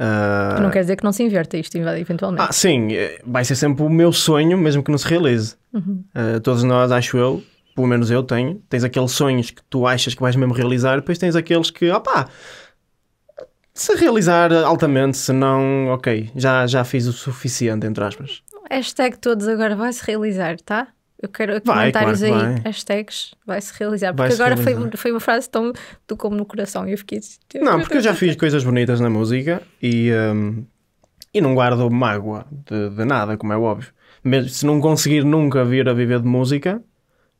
Uh... Não quer dizer que não se inverta isto eventualmente. Ah, sim, eh, vai ser sempre o meu sonho, mesmo que não se realize. Uhum. Uh, todos nós, acho eu, pelo menos eu tenho, tens aqueles sonhos que tu achas que vais mesmo realizar, depois tens aqueles que, opá, se realizar altamente, se não, ok, já, já fiz o suficiente, entre aspas hashtag todos agora vai-se realizar, tá? Eu quero vai, comentários claro aí, vai. hashtags, vai-se realizar. Porque -se agora realizar. Foi, foi uma frase tão do como no coração e eu fiquei. Assim, tipo, não, porque eu já fiz coisas bonitas na música e, um, e não guardo mágoa de, de nada, como é óbvio. Mesmo se não conseguir nunca vir a viver de música,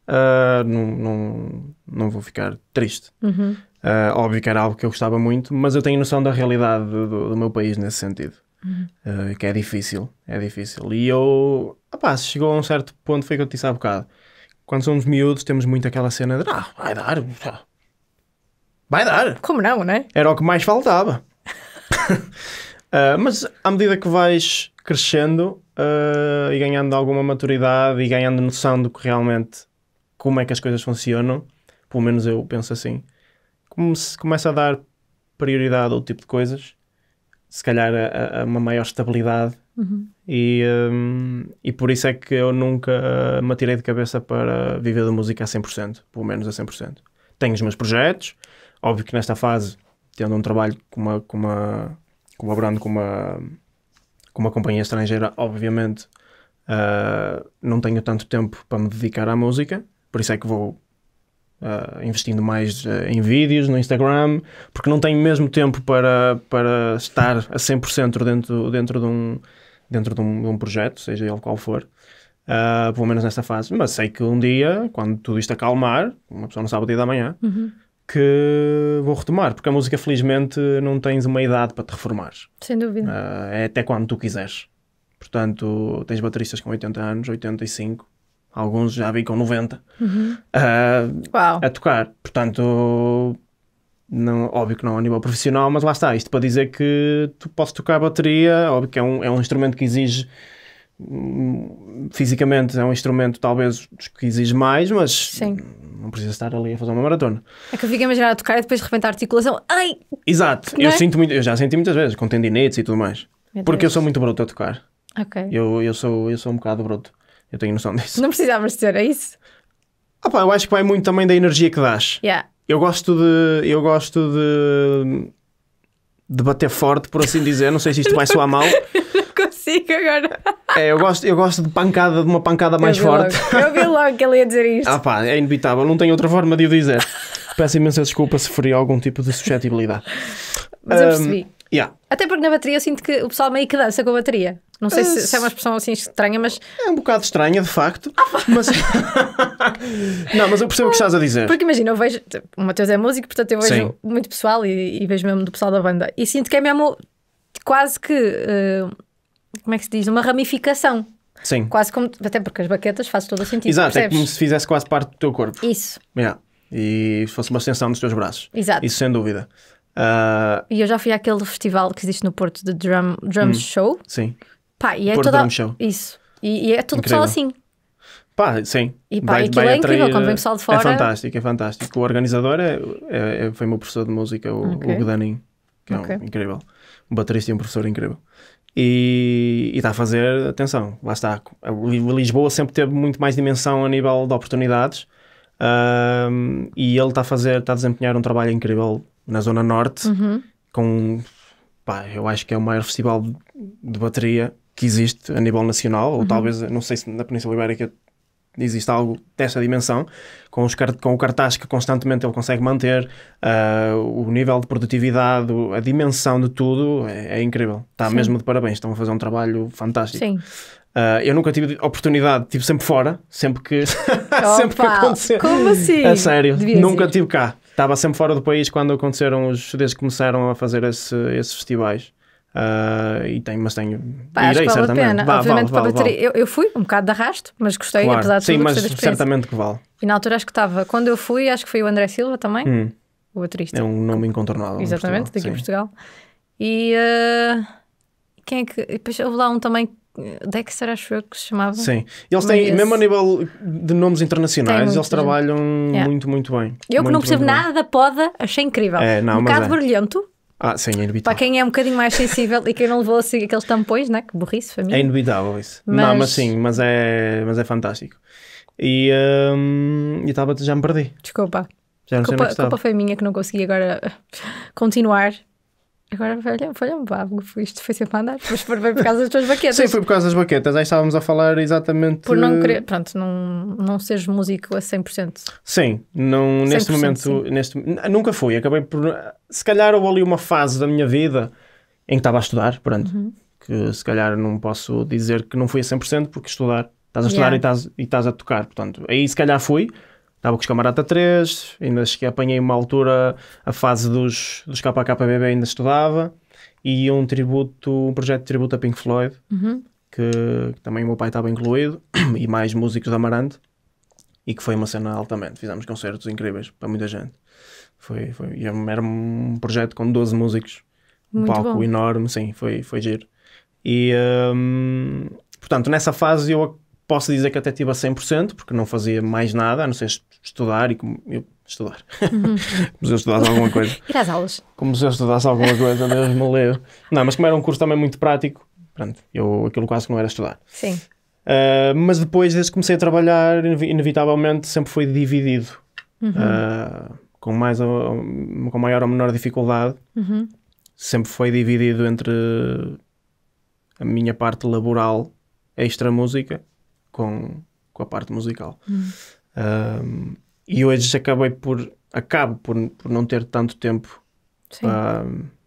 Uh, não, não, não vou ficar triste. Uhum. Uh, óbvio que era algo que eu gostava muito, mas eu tenho noção da realidade do, do meu país nesse sentido. Uhum. Uh, que é difícil, é difícil. E eu, opá, chegou a um certo ponto, foi o que eu te disse há bocado. Quando somos miúdos, temos muito aquela cena de ah, vai dar, vai dar. Como não, né? Era o que mais faltava. uh, *laughs* mas à medida que vais crescendo uh, e ganhando alguma maturidade e ganhando noção do que realmente como é que as coisas funcionam, pelo menos eu penso assim, se começa a dar prioridade ao tipo de coisas se calhar a, a uma maior estabilidade uhum. e, um, e por isso é que eu nunca ah, me atirei de cabeça para viver da música a 100%, pelo menos a 100%. Tenho os meus projetos, óbvio que nesta fase, tendo um trabalho com uma, com uma, colaborando com uma, com uma companhia estrangeira, obviamente uh, não tenho tanto tempo para me dedicar à música, por isso é que vou Uh, investindo mais uh, em vídeos no Instagram, porque não tenho mesmo tempo para, para estar a 100% dentro, dentro, de, um, dentro de, um, de um projeto, seja ele qual for, uh, pelo menos nesta fase. Mas sei que um dia, quando tudo isto acalmar, uma pessoa não sabe o dia da manhã, uhum. que vou retomar, porque a música, felizmente, não tens uma idade para te reformar. Sem dúvida. é até quando tu quiseres. Portanto, tens bateristas com 80 anos, 85, alguns já vi com 90 uhum. a, ah, a tocar. Portanto, não, óbvio que não a nível profissional, mas lá está, isto para dizer que tu posso tocar bateria, óbvio que é um, é um instrumento que exige hum, fisicamente é um instrumento talvez que exige mais, mas Sim. não precisa estar ali a fazer uma maratona. É que eu fico a imaginar a tocar e depois de repente a articulação. Ai! Exato, é? eu, sinto muito, eu já senti muitas vezes, com tendinites e tudo mais. Porque eu sou muito bruto a tocar. Okay. Eu, eu, sou, eu sou um bocado bruto. Eu tenho noção disso. Não precisavas ser, é isso? Ah pá, eu acho que vai muito também da energia que dás. Yeah. Eu gosto de. Eu gosto de. de bater forte, por assim dizer. Não sei se isto vai soar mal. *laughs* Não consigo agora. É, eu gosto, eu gosto de pancada, de uma pancada eu mais forte. Logo. Eu vi logo que ele ia dizer isto. Ah pá, é inevitável, não tenho outra forma de o dizer. Peço imensa desculpa se feri algum tipo de suscetibilidade. Mas eu percebi. Yeah. Até porque na bateria eu sinto que o pessoal meio que dança com a bateria. Não sei se, se, é uma expressão assim estranha, mas. É um bocado estranha, de facto. Ah, mas. *laughs* não, mas eu percebo o que estás a dizer. Porque imagina, eu vejo. Tipo, o Matheus é músico, portanto eu vejo Sim. muito pessoal e, e, vejo mesmo do pessoal da banda. E sinto que é mesmo quase que. Uh, como é que se diz? Uma ramificação. Sim. Quase como. Até porque as baquetas fazem todo o sentido. Exato, percebes? é como se fizesse quase parte do teu corpo. Isso. Yeah. E fosse uma extensão dos teus braços. Exato. Isso sem dúvida. Uh... E eu já fui àquele festival que existe no Porto de Drum, Drum hum, Show. Sim. Pá, e é Porto toda... Drum Show. Isso. E, e é tudo pessoal assim. Pá, sim. E pá, vai, aquilo vai é atrair, incrível, quando vem eh, pessoal de é fora. É fantástico, é fantástico. O organizador é, é, é foi meu professor de música, o okay. Hugo Danin, que é okay. incrível. Um baterista e um professor incrível. E está a fazer, atenção, lá está. Lisboa sempre teve muito mais dimensão a nível de oportunidades um, e ele está a fazer, está a desempenhar um trabalho incrível na Zona Norte, uhum. com pá, eu acho que é o maior festival de bateria que existe a nível nacional, ou uhum. talvez, não sei se na Península Ibérica existe algo desta dimensão, com, os, com o cartaz que constantemente ele consegue manter, uh, o nível de produtividade, a dimensão de tudo é, é incrível. Está mesmo de parabéns, estão a fazer um trabalho fantástico. Sim. Uh, eu nunca tive oportunidade, tive sempre fora, sempre que, *laughs* *laughs* sempre que aconteceu. Como assim? A sério, nunca ser. tive cá. Estava sempre fora do país quando aconteceram os, desde que começaram a fazer esse, esses festivais. Uh, e tenho, mas tenho. Pá, irei, vale a pena. Vá, Obviamente, vale, vale, vale. Eu, eu, fui um bocado de arrasto, mas gostei, claro. apesar de tudo, Sim, mas certamente que vale. E na altura acho que estava, quando eu fui, acho que foi o André Silva também, hum. o atrista. É um nome incontornável. Exatamente, daqui a Portugal. E uh, quem é que. E depois houve lá um também Dexter, acho eu que se chamava. Sim, eles têm, mesmo a nível de nomes internacionais, eles trabalham muito, muito bem. Eu que não percebo nada da poda, achei incrível. É, não, um bocado é. brilhante, ah, sim, é inevitável. Para quem é um bocadinho mais sensível e quem não levou assim aqueles tampões, né? Que burrice, família. É inevitável isso. Mas... Não, mas sim, mas é, mas é fantástico. E hum, estava já me perdi. Desculpa. Já não culpa, sei culpa foi minha que não consegui agora continuar, Agora falha-me vago, isto foi sempre a andar, Depois foi bem por causa das tuas baquetas. Sim, foi por causa das baquetas, aí estávamos a falar exatamente... Por não querer, pronto, não, não seres músico a 100%. Sim, não, neste momento, sim. neste, nunca fui, acabei por... Se calhar houve ali uma fase da minha vida em que estava a estudar, pronto, uhum. que se calhar não posso dizer que não fui a 100% porque estudar, estás a estudar yeah. e, estás, e estás a tocar, portanto, aí se calhar fui... Estava com os camarada 3, ainda apanhei uma altura a fase dos, dos KKBB, ainda estudava. E um tributo, um projeto de tributo a Pink Floyd, uhum. que, que, também o meu pai estava incluído, *clears throat* e mais músicos da Amarante. E que foi uma cena altamente. Fizemos concertos incríveis para muita gente. Foi, foi, é era um projeto com 12 músicos. Um palco bom. enorme, sim, foi, foi giro. E, hum, portanto, nessa fase eu posso dizer que até tive a 100%, porque não fazia mais nada, a não ser estudar e como eu estudar. Uhum. *laughs* como se eu estudasse alguma coisa. Ir às aulas. Como se eu estudasse alguma coisa, mesmo ler. Não, mas como era um curso também muito prático, pronto, eu aquilo quase que não era estudar. Sim. Uh, mas depois, desde que comecei a trabalhar, inevitavelmente sempre foi dividido. Uhum. Uh, com, mais ou, com maior ou menor dificuldade, uhum. sempre foi dividido entre a minha parte laboral extra música com, com a parte musical. Um, e hoje acabei por acabo por, por não ter tanto tempo para,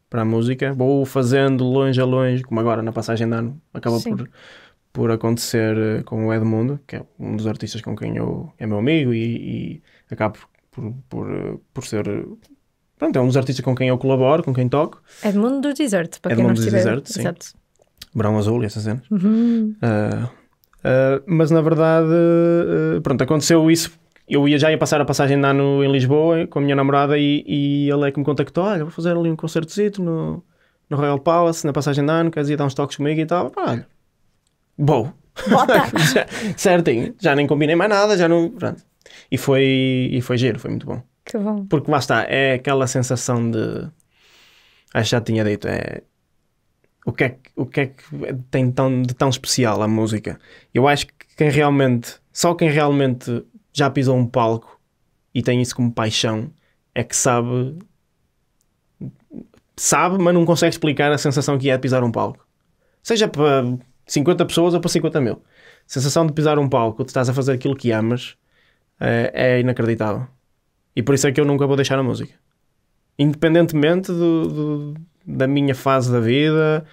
para a música. Vou fazendo longe a longe, como agora na passagem de ano, acaba por, por acontecer eh, com o Edmundo, que é um dos artistas com quem eu é meu amigo e, e acabo por, por, por ser Pronto, é um dos artistas com quem eu colaboro, com quem toco. Edmundo do deserto, para Edmundo quem não estiver. Deserto, sim. Exato. Azul e essas cenas. Uhum. Uh, Uh, mas na verdade, uh, pronto, aconteceu isso. Eu ia, já ia passar a passagem de ano em Lisboa com a minha namorada e, e ele é que me contactou: olha, vou fazer ali um concertozito no, no Royal Palace, na passagem de ano, queres ir dar uns toques comigo e tal. olha, bom. *laughs* certinho, já nem combinei mais nada, já não. Pronto. E foi, e foi giro, foi muito bom. Que bom. Porque lá está, é aquela sensação de. Acho que já tinha dito, é o que é que, o que, é que tem tão, de tão especial a música? Eu acho que quem realmente, só quem realmente já pisou um palco e tem isso como paixão é que sabe, sabe, mas não consegue explicar a sensação que é de pisar um palco. Seja para 50 pessoas ou para 50 mil. A sensação de pisar um palco, de estás a fazer aquilo que amas, eh, é, inacreditável. E por isso é que eu nunca vou deixar a música independentemente do, da minha fase da vida,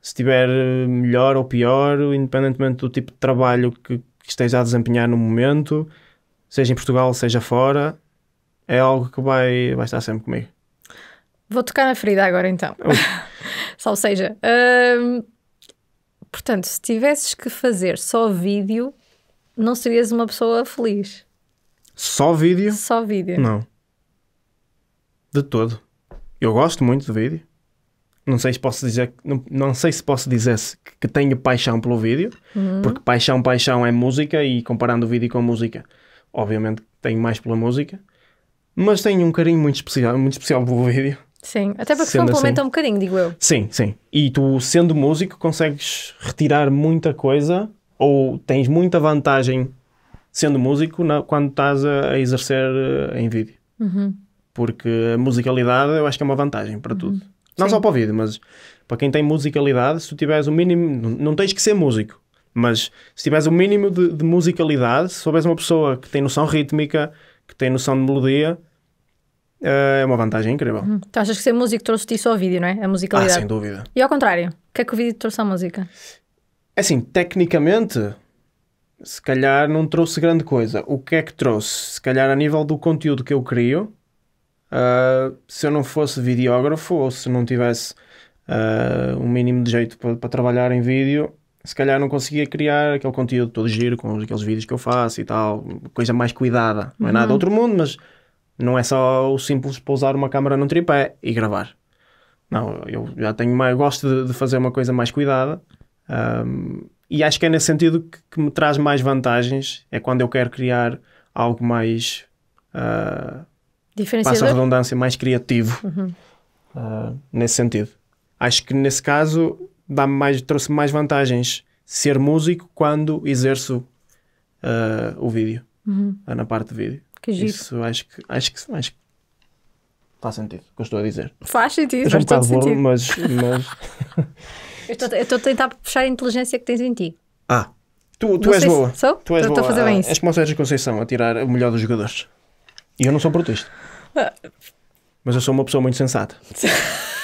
se estiver eh, melhor ou pior, independentemente do tipo de trabalho que, que esteja a desempenhar no momento, seja em Portugal, seja fora, é algo que vai, vai estar sempre comigo. Vou tocar na ferida agora então. *laughs* só ou seja, hum, portanto, se tivesses que fazer só vídeo, não serias uma pessoa feliz. Só vídeo? Só vídeo. Não. De todo. Eu gosto muito de vídeo não sei se posso dizer não, não sei se posso dizer -se que, tenho paixão pelo vídeo uhum. porque paixão paixão é música e comparando o vídeo com a música obviamente tenho mais pela música mas tenho um carinho muito especial muito especial pelo vídeo sim até porque complementa assim. um bocadinho digo eu sim sim e tu sendo músico consegues retirar muita coisa ou tens muita vantagem sendo músico na, quando estás a, a exercer eh, em vídeo uhum. porque a musicalidade eu acho que é uma vantagem para uhum. tudo não Sim. só para o vídeo, mas para quem tem musicalidade, se tu tiveres o mínimo, não tens que ser músico, mas se tiveres o mínimo de, de musicalidade, se souberes uma pessoa que tem noção rítmica, que tem noção de melodia, eh, é uma vantagem incrível. Hum. Tu achas que ser músico trouxe-te isso ao vídeo, não é? A musicalidade. Ah, sem dúvida. E ao contrário, o que é que o vídeo trouxe à música? É assim, tecnicamente, se calhar não trouxe grande coisa. O que é que trouxe? Se calhar a nível do conteúdo que eu crio, Uh, se eu não fosse videógrafo ou se não tivesse uh, um mínimo de jeito para, para trabalhar em vídeo, se calhar não conseguia criar aquele conteúdo todo giro com aqueles vídeos que eu faço e tal, coisa mais cuidada. Não é nada uhum. outro mundo, mas não é só o simples pousar uma câmera num tripé e gravar. Não, eu já tenho mais, gosto de, de, fazer uma coisa mais cuidada um, e acho que é nesse sentido que, que, me traz mais vantagens. É quando eu quero criar algo mais uh, passa a redundância, mais criativo uhum. uh, nesse sentido. Acho que nesse caso dá mais, trouxe mais vantagens ser músico quando exerço uh, o vídeo, uhum. Ah, na parte de vídeo. Que Isso acho que, acho que, acho que faz sentido, o que eu estou a dizer. Faz sentido, eu faz um todo sentido. mas, mas... *laughs* eu estou a tentar puxar a inteligência que tens em ti. Ah, tu, tu és boa. Tu és boa. Estou a fazer bem ah, isso. És como o Sérgio Conceição, a tirar o melhor dos jogadores. E eu não sou protesto. *laughs* Mas eu sou uma pessoa muito sensata.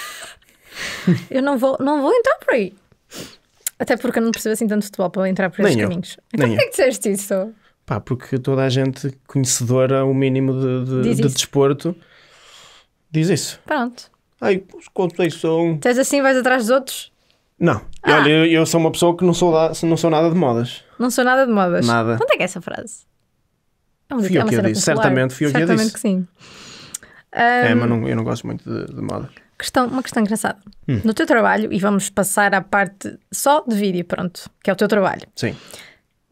*laughs* eu não vou, não vou entrar por aí. Até porque eu não percebo assim tanto futebol para entrar por esses Nem eu. caminhos. Então Nem porquê é que disseste isso? Pá, porque toda a gente conhecedora, o mínimo de, de- Diz de desporto, diz isso. Pronto. Ai, os contos são. Se és assim, vais atrás dos outros. Não. Ah. Olha, eu, eu sou uma pessoa que não sou, da- não sou nada de modas. Não sou nada de modas. Nada. Onde é que é essa frase? É uma- é Fui eu que eu é disse, popular. certamente fui eu que eu Certamente que sim. Um, é, mas não, eu não gosto muito de, de Questão, uma questão engraçada. Hum. No teu trabalho, e vamos passar à parte só de vídeo, pronto, que é o teu trabalho. Sim.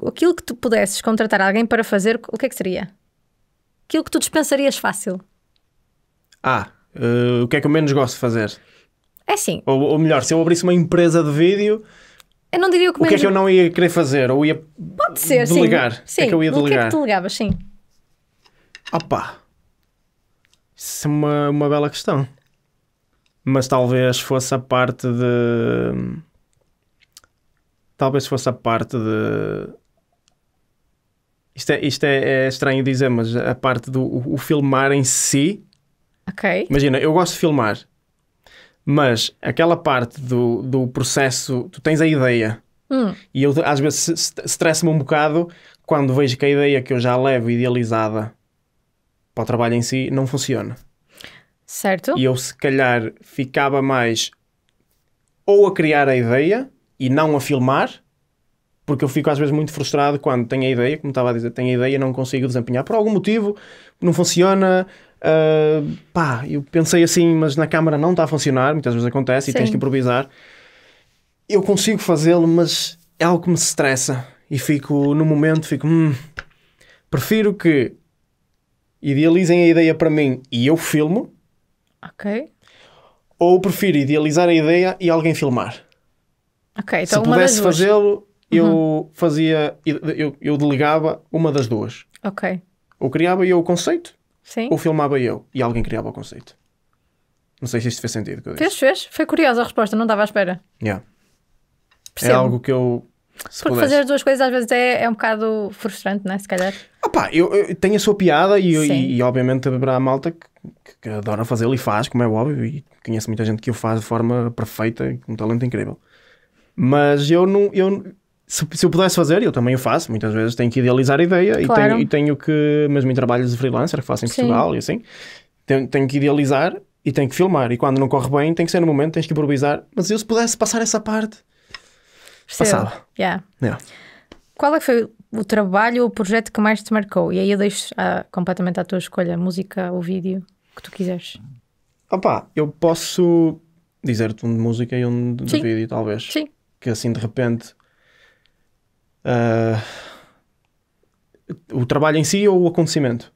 Aquilo que tu pudesses contratar alguém para fazer, o que é que seria? Aquilo que tu dispensarias fácil. Ah, uh, o que é que eu menos gosto de fazer? É sim. Ou, ou, melhor, se eu abrisse uma empresa de vídeo. Eu não diria o que O que é que eu não ia querer fazer? Ou ia. Pode ser, delegar. sim. Delegar. É sim. O que é que eu ia delegar? O que é que delegavas, sim. Opa! Isso é uma, uma bela questão. Mas talvez fosse a parte de. Talvez fosse a parte de. Isto é, isto é, é estranho dizer, mas a parte do o, o filmar em si. Ok. Imagina, eu gosto de filmar, mas aquela parte do, do processo, tu tens a ideia. Hum. E eu às vezes estresse-me um bocado quando vejo que a ideia que eu já levo idealizada para o trabalho em si, não funciona. Certo. E eu, se calhar, ficava mais ou a criar a ideia e não a filmar, porque eu fico às vezes muito frustrado quando tenho a ideia, como estava a dizer, tenho a ideia e não consigo desempenhar. Por algum motivo, não funciona. Uh, pá, eu pensei assim, mas na câmara não está a funcionar. Muitas vezes acontece Sim. e tens que improvisar. Eu consigo fazê-lo, mas é algo que me estressa. E fico, no momento, fico. Hum, prefiro que idealizem a ideia para mim e eu filmo. Ok. Ou prefiro idealizar a ideia e alguém filmar. Ok, então Se pudesse fazê-lo, eu uhum. fazia, eu, eu delegava uma das duas. Ok. Ou criava eu o conceito, Sim. ou filmava eu e alguém criava o conceito. Não sei se isto fez sentido. Que eu disse. Fez, fez. Foi curiosa a resposta, não estava à espera. Yeah. É algo que eu porque começa. fazer as duas coisas às vezes é, é um bocado frustrante, não é? Se calhar. Ah eu, eu tenho a sua piada e, e, e obviamente haverá a malta que, que adora fazê-lo e faz, como é óbvio, e conheço muita gente que o faz de forma perfeita e com um talento incrível. Mas eu não. Eu, se, se, eu pudesse fazer, eu também o faço. Muitas vezes tenho que idealizar a ideia claro. e, tenho, e, tenho, que, mesmo em trabalhos de freelancer que faço em Portugal Sim. e assim, tenho, tenho que idealizar e tenho que filmar. E quando não corre bem, tem que ser no momento, tens que improvisar. Mas eu, se pudesse passar essa parte Percebo. Passava. Yeah. Yeah. Qual é que foi o trabalho ou o projeto que mais te marcou? E aí eu deixo ah, completamente à tua escolha, música ou vídeo, que tu quiseres. Opa, eu posso dizer-te um de música e um de vídeo, talvez. Sim. Que assim de repente. Uh, o trabalho em si ou o acontecimento?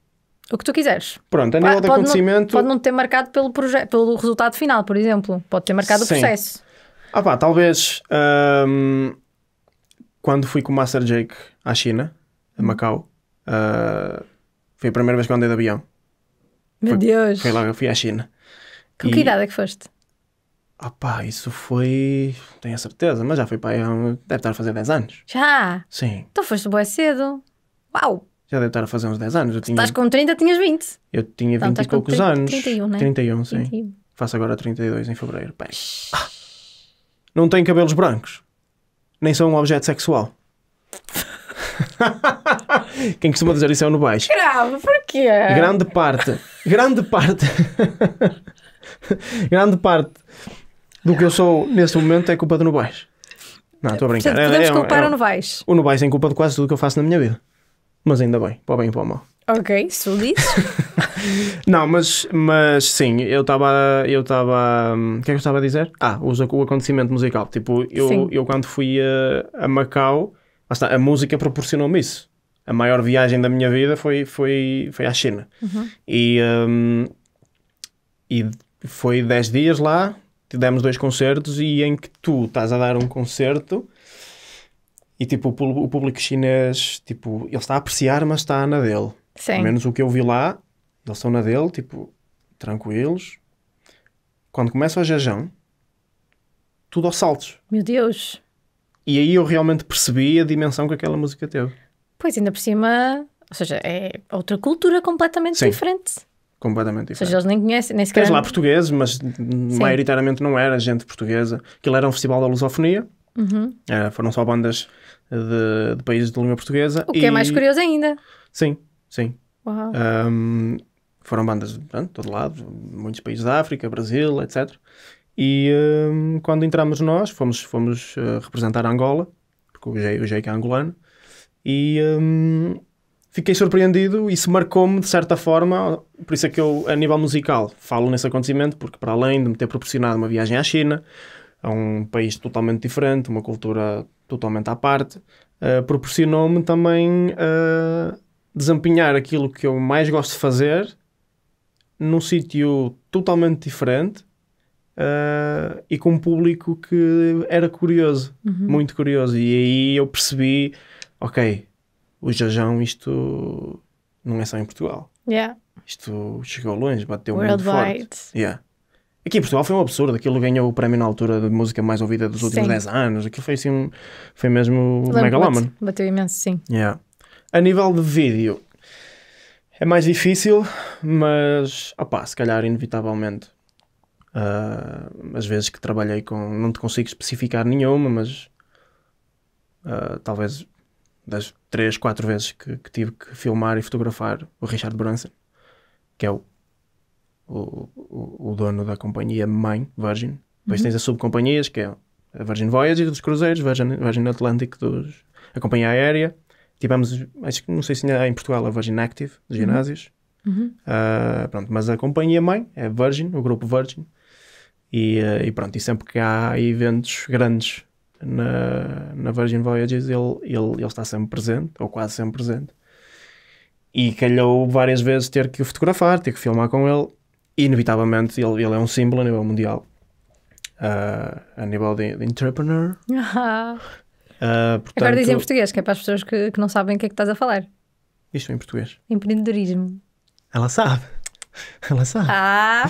O que tu quiseres. Pronto, a nível pode, de acontecimento. Não, pode não ter marcado pelo, pelo resultado final, por exemplo. Pode ter marcado Sim. o processo. Ah pá, talvez um, quando fui com o Master Jake à China, a hum. Macau, uh, foi a primeira vez que andei de avião. Meu foi, Deus! Foi logo, fui à China. Com e... que idade é que foste? Ah pá, isso foi. Tenho a certeza, mas já foi para. É deve estar a fazer 10 anos. Já? Sim. Então foste bem cedo. Uau! Já deve estar a fazer uns 10 anos. Eu tinha... Estás com 30, tinhas 20. Eu tinha 20 e poucos 30, anos. 31, né? 31, sim. 31. Faço agora 32 em fevereiro. Pai. Ah não têm cabelos brancos, nem são um objeto sexual. *laughs* Quem costuma dizer isso é o Nubais. Grave, porquê? Grande parte, grande parte, *laughs* grande parte do que eu sou neste momento é culpa do Nubais. Não, estou a brincar. podemos é, é, é culpar é, é, o Nubais. O Nubais tem culpa de quase tudo que eu faço na minha vida. Mas ainda bem, para o bem e para o mal. Ok, solito. *laughs* não, mas, mas sim, eu estava. Eu estava. Hum, o que é que eu estava a dizer? Ah, o o acontecimento musical. Tipo, eu, eu quando fui a, a Macau, está, a música proporcionou-me isso. A maior viagem da minha vida foi, foi, foi à China. Uhum. E, um, e foi 10 dias lá, demos dois concertos e em que tu estás a dar um concerto. E tipo, o público chinês, tipo, ele está a apreciar, mas está na dele. Sim. Pelo menos o que eu vi lá, eles estão na dele, tipo, tranquilos. Quando começa o jejão, tudo aos saltos. Meu Deus! E aí eu realmente percebi a dimensão que aquela música teve. Pois, ainda por cima, ou seja, é outra cultura completamente Sim. diferente. Completamente diferente. Ou seja, eles nem conhecem, nem sequer. Tens lá portugueses, mas Sim. maioritariamente não era gente portuguesa. Aquilo era um festival da lusofonia. Uhum. Eh, foram só bandas eh, de, de, países de língua portuguesa. O que é e... é mais curioso ainda. Sim. Sim. Um, foram bandas de todo lado, muitos países da África, Brasil, etc. E um, quando entramos nós, fomos, fomos uh, representar Angola, porque o Jake, o Jake é angolano, e um, fiquei surpreendido, isso marcou-me de certa forma, por isso é que eu, a nível musical, falo nesse acontecimento, porque para além de me ter proporcionado uma viagem à China, a um país totalmente diferente, uma cultura totalmente à parte, uh, proporcionou-me também... Uh, desempenhar aquilo que eu mais gosto de fazer num sítio totalmente diferente uh, e com um público que era curioso, uhum. muito curioso. E aí eu percebi: ok, o Jajão, isto não é só em Portugal. Yeah. Isto chegou longe, bateu World muito forte. Yeah. Aqui em Portugal foi um absurdo. Aquilo ganhou o prémio na altura de música mais ouvida dos últimos 10 anos. Aquilo foi assim, foi mesmo megalómano. Bateu, bateu imenso, sim. Yeah. A nível de vídeo, é mais difícil, mas opá, se calhar inevitavelmente. Uh, ah, as vezes que trabalhei com. Não te consigo especificar nenhuma, mas uh, talvez das 3, 4 vezes que, que, tive que filmar e fotografar o Richard Branson, que é o, o, o dono da companhia mãe Virgin. Uhum. Depois tens as subcompanhias, que é a Virgin Voyager dos cruzeiros, Virgin, Virgin Atlantic dos, a companhia aérea, Tivemos, acho que não sei se ainda há é em Portugal, a Virgin Active, de uhum. ginásios. Uhum. Uh, pronto, mas a companhia mãe é Virgin, o grupo Virgin. E, uh, e pronto, e sempre que há eventos grandes na, na Virgin Voyages, ele, ele, ele está sempre presente, ou quase sempre presente. E calhou várias vezes ter que o fotografar, ter que filmar com ele. E inevitavelmente ele, ele é um símbolo a nível mundial. Uh, a nível de, de entrepreneur. *laughs* Uh, ah, portanto, Agora dizem em português, que é para as pessoas que, que não sabem o que é que estás a falar. Isto é em português. Empreendedorismo. Ela sabe. *laughs* Ela sabe. Ah!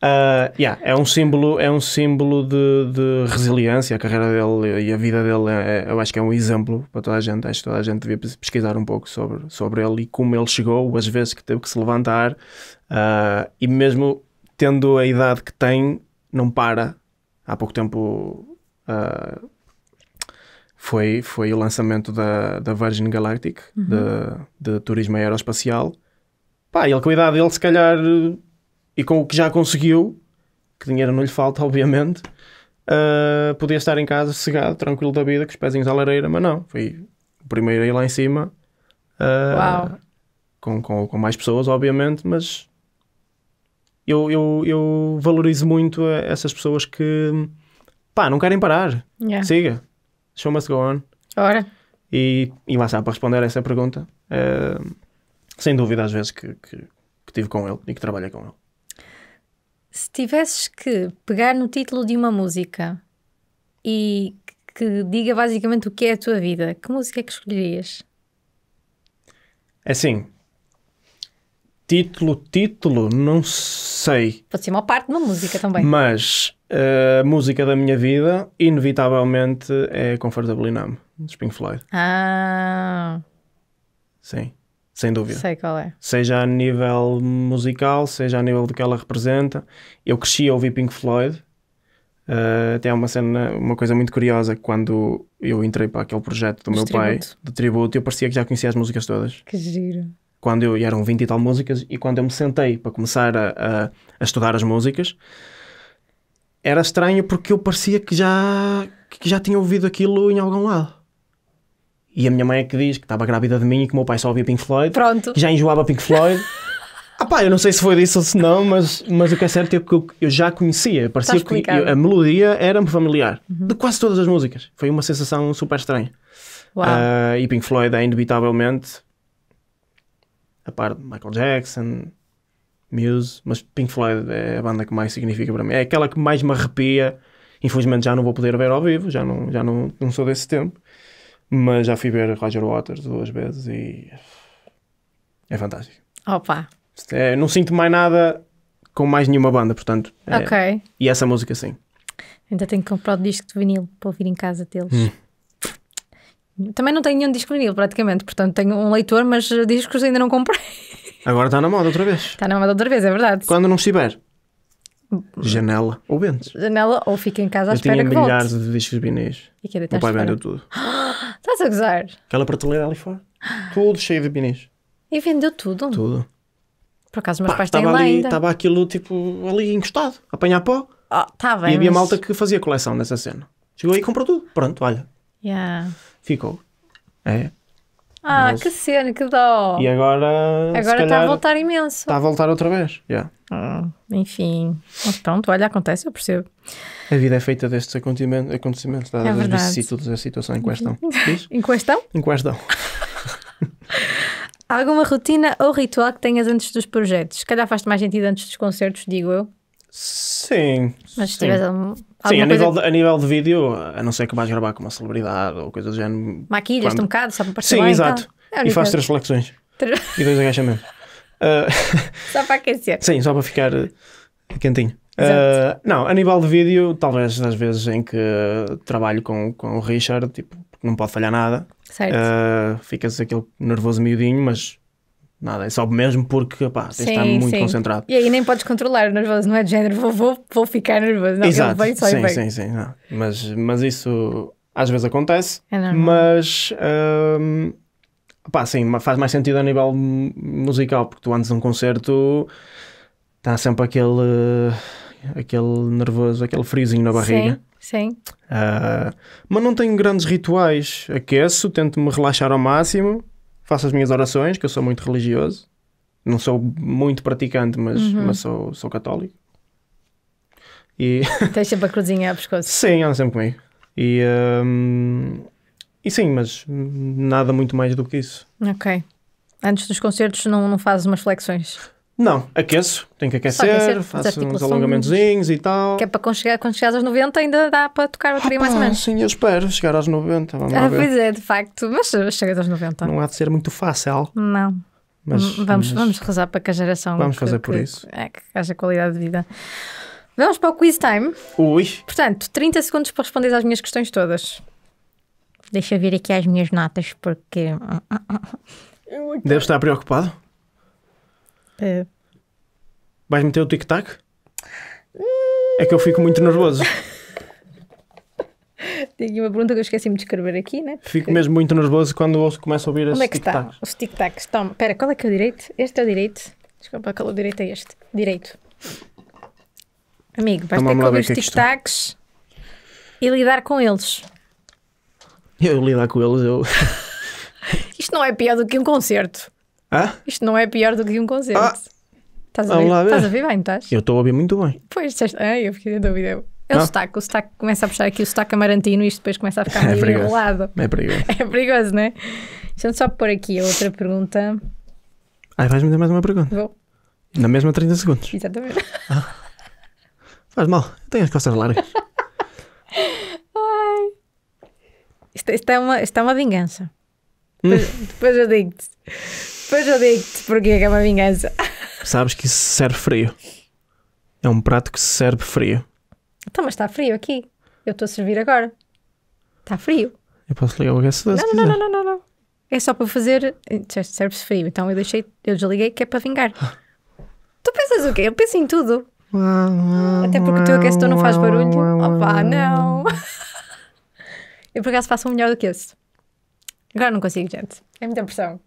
Uh, yeah, é um símbolo, é um símbolo de, de, resiliência. A carreira dele e a vida dele, é, é eu acho que é um exemplo para toda a gente. Acho que toda a gente devia pesquisar um pouco sobre, sobre ele e como ele chegou, as vezes que teve que se levantar. Uh, e mesmo tendo a idade que tem, não para. Há pouco tempo uh, foi, foi o lançamento da, da Virgin Galactic, uhum. de, de turismo aeroespacial. Pá, ele com a idade dele, se calhar, eh, e com o que já conseguiu, que dinheiro não lhe falta, *laughs* obviamente, uh, podia estar em casa cegado, tranquilo da vida, com os pezinhos à lareira, mas não. Foi o primeiro aí lá em cima. Uh, Uau! Com, com, com mais pessoas, obviamente, mas eu, eu, eu valorizo muito essas pessoas que, pá, não querem parar. Yeah. Siga Show Must Go On. Ora. E, e lá está, para responder a essa pergunta, uh, sem dúvida às vezes que, que, que tive com ele e que trabalhei com ele. Se tivesses que pegar no título de uma música e que diga basicamente o que é a tua vida, que música é que escolherias? É assim, título, título, não sei. Pode ser uma parte de uma música também. Mas a eh, música da minha vida, inevitavelmente, é Comfortably Numb, dos Pink Floyd. Ah! Sim, sem dúvida. Sei qual é. Seja a nível musical, seja a nível do que ela representa. Eu cresci a ouvir Pink Floyd. Uh, eh, até há uma cena, uma coisa muito curiosa, quando eu entrei para aquele projeto do Os meu pai, do tributo, eu parecia que já conhecia as músicas todas. Que giro. Quando eu, e eram 20 e tal músicas, e quando eu me sentei para começar a, a, a estudar as músicas, era estranho porque eu parecia que já, que já tinha ouvido aquilo em algum lado. E a minha mãe é que diz que estava grávida de mim e que o meu pai só ouvia Pink Floyd. Pronto. Já enjoava Pink Floyd. ah *laughs* pá, eu não sei se foi disso ou se não, mas, mas o que é certo é que eu, eu já conhecia. Tá parecia que eu, a melodia era-me familiar. Uhum. De quase todas as músicas. Foi uma sensação super estranha. Uh, e Pink Floyd é indubitavelmente a parte de Michael Jackson, Muse, mas Pink Floyd é a banda que mais significa para mim. É aquela que mais me arrepia. Infelizmente já não vou poder ver ao vivo, já não, já não, não sou desse tempo. Mas já fui ver Roger Waters duas vezes e é fantástico. Opa! É, não sinto mais nada com mais nenhuma banda, portanto. É, ok. E essa música sim. Ainda tenho que comprar o disco de vinil para ouvir em casa deles. Hum. Também não tenho nenhum disco de vinil, praticamente. Portanto, tenho um leitor, mas discos ainda não comprei. Agora está na moda outra vez. Está na moda outra vez, é verdade. Quando não estiver. Hum. Janela ou Bentes. Janela ou fica em casa à eu espera que volte. Eu tinha milhares de discos vinis. E que é era pai vendeu tudo. *gasps* Estás a gozar? Aquela prateleira ali fora. Tudo cheio de vinis. E vendeu tudo? Tudo. Por acaso, meus Pá, pais têm lá ali, ainda. Então. Estava aquilo, tipo, ali encostado. A apanhar pó. Oh, tá bem, e havia mas... malta que fazia coleção nessa cena. Chegou aí e comprou tudo. Pronto, olha. Yeah. Ficou. É. Ah, mas... que cena, que dó. E agora. Agora está a voltar imenso. Está a voltar outra vez. Yeah. Hum, enfim. Mas pronto, olha, acontece, eu percebo. A vida é feita destes acontecimentos, dadas tá? é as vicissitudes da situação uhum. *laughs* em questão. em questão? Em *laughs* questão. Alguma rotina ou ritual que tenhas antes dos projetos? Se calhar faz-te mais sentido antes dos concertos, digo eu. Sim. Mas se tiveres algum. Sim, a nível, de, a nível de vídeo, a não ser que vais gravar com uma celebridade ou coisas do género. Maquilhas-te quando... um bocado, só para participar. Sim, exato. Então. É e faz três flexões e dois agachamentos. Uh... *laughs* só para aquecer. Sim, só para ficar eh, quentinho. Uh, não, a nível de vídeo, talvez das vezes em que trabalho com, com o Richard, tipo, não pode falhar nada. Certo. Uh, Ficas aquele nervoso miudinho, mas Nada, é só mesmo porque pá, tens sim, de estar muito sim. concentrado. E aí nem podes controlar o nervoso, não é de género, vou, vou, vou ficar nervoso. Não, Exato. Bem, só sim, sim, sim, não. Mas, mas isso às vezes acontece, é mas hum, pá, sim, faz mais sentido a nível musical, porque tu antes de um concerto está sempre aquele, aquele nervoso, aquele friozinho na barriga. Sim, sim. Uh, mas não tenho grandes rituais. Aqueço, tento me relaxar ao máximo faço as minhas orações, que eu sou muito religioso. Não sou muito praticante, mas, uhum. mas sou, sou católico. E... *laughs* Tens sempre a cruzinha a pescoço. Sim, anda sempre comigo. E, um... e sim, mas nada muito mais do que isso. Ok. Antes dos concertos não, não fazes umas flexões? Não, aqueço, tenho que aquecer, aquecer faço tipo, uns alongamentozinhos e tal. Que é para quando, chegar, chegares aos 90 ainda dá para tocar o bateria ah, mais ou menos. Sim, eu espero chegar aos 90. Vamos ah, pois é, de facto, mas chegas aos 90. Não há de ser muito fácil. Não. Mas, vamos, mas... vamos rezar para que a geração. Vamos que, fazer por que, isso. É, que haja qualidade de vida. Vamos para o quiz time. Ui. Portanto, 30 segundos para responder às minhas questões todas. Deixa eu vir aqui as minhas notas, porque. Deve estar preocupado? É. Vais meter o tic-tac? É que eu fico muito nervoso. *laughs* Tenho aqui uma pergunta que eu esqueci-me de escrever aqui, né? Porque... Fico mesmo muito nervoso quando ouço, começo a ouvir Como é que Os tic-tacs toma Espera, qual é que é o direito? Este é o direito. Desculpa, qual é o direito? É este. Direito. Amigo, vais então ter que ouvir os é tic-tacs e lidar com eles. Eu lidar com eles, eu. *laughs* Isto não é pior do que um concerto. Hã? Isto não é pior do que um concerto. Ah. Estás a, ver? Lá, estás a ver bem, estás? Eu estou a ouvir muito bem. Pois, disseste... ah, eu fiquei a dúvida. É o ah. sotaque, o sotaque começa a puxar aqui o sotaque amarantino e isto depois começa a ficar *laughs* é meio é perigoso. enrolado. É perigoso. *laughs* É perigoso, não é? Deixa-me só pôr aqui a outra pergunta. Ah, vais-me ter mais uma pergunta? Vou. Na mesma 30 segundos. Exatamente. Ah. Faz mal, eu tenho as costas largas. Ai. Isto, isto, é uma, isto é uma vingança. Hum. Depois, depois eu digo-te. Depois eu digo-te porque é que é uma vingança. *laughs* Sabes que isso serve frio. É um prato que serve frio. Então, mas está frio aqui. Eu estou a servir agora. Está frio. Eu posso ligar o aquecedor não, se não, não, não, não, não. É só para fazer. Eh, serve-se frio. Então eu deixei, eu desliguei que é para vingar. *gasps* tu pensas o quê? Eu penso em tudo. Até porque o teu aquecedor não faz barulho. Opa, não. *laughs* eu por acaso faço um melhor do que esse. Agora não consigo, gente. É muita pressão.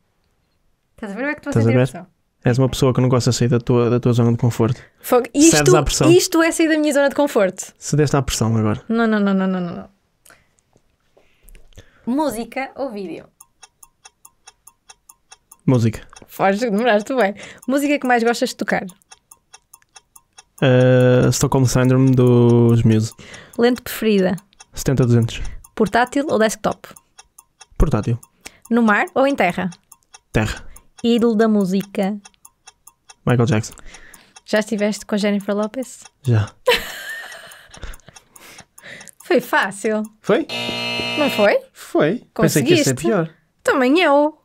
Estás a ver é que estou a sentir a ver? És uma pessoa que não gosta de sair da tua, da tua zona de conforto. Fogo. Cedes Isto, à pressão. isto é sair da minha zona de conforto. Se deste à pressão agora. Não, não, não, não, não, não. Música ou vídeo? Música. Foges, demoraste bem. Música que mais gostas de tocar? Uh, Stockholm Syndrome dos Muse. Lente preferida? 70-200. Portátil ou desktop? Portátil. No mar ou em terra? Terra. Ídolo da música. Michael Jackson. Já estiveste com a Jennifer Lopez? Já. *laughs* foi fácil. Foi? Não foi? Foi. Pensei que ia ser pior. Também eu.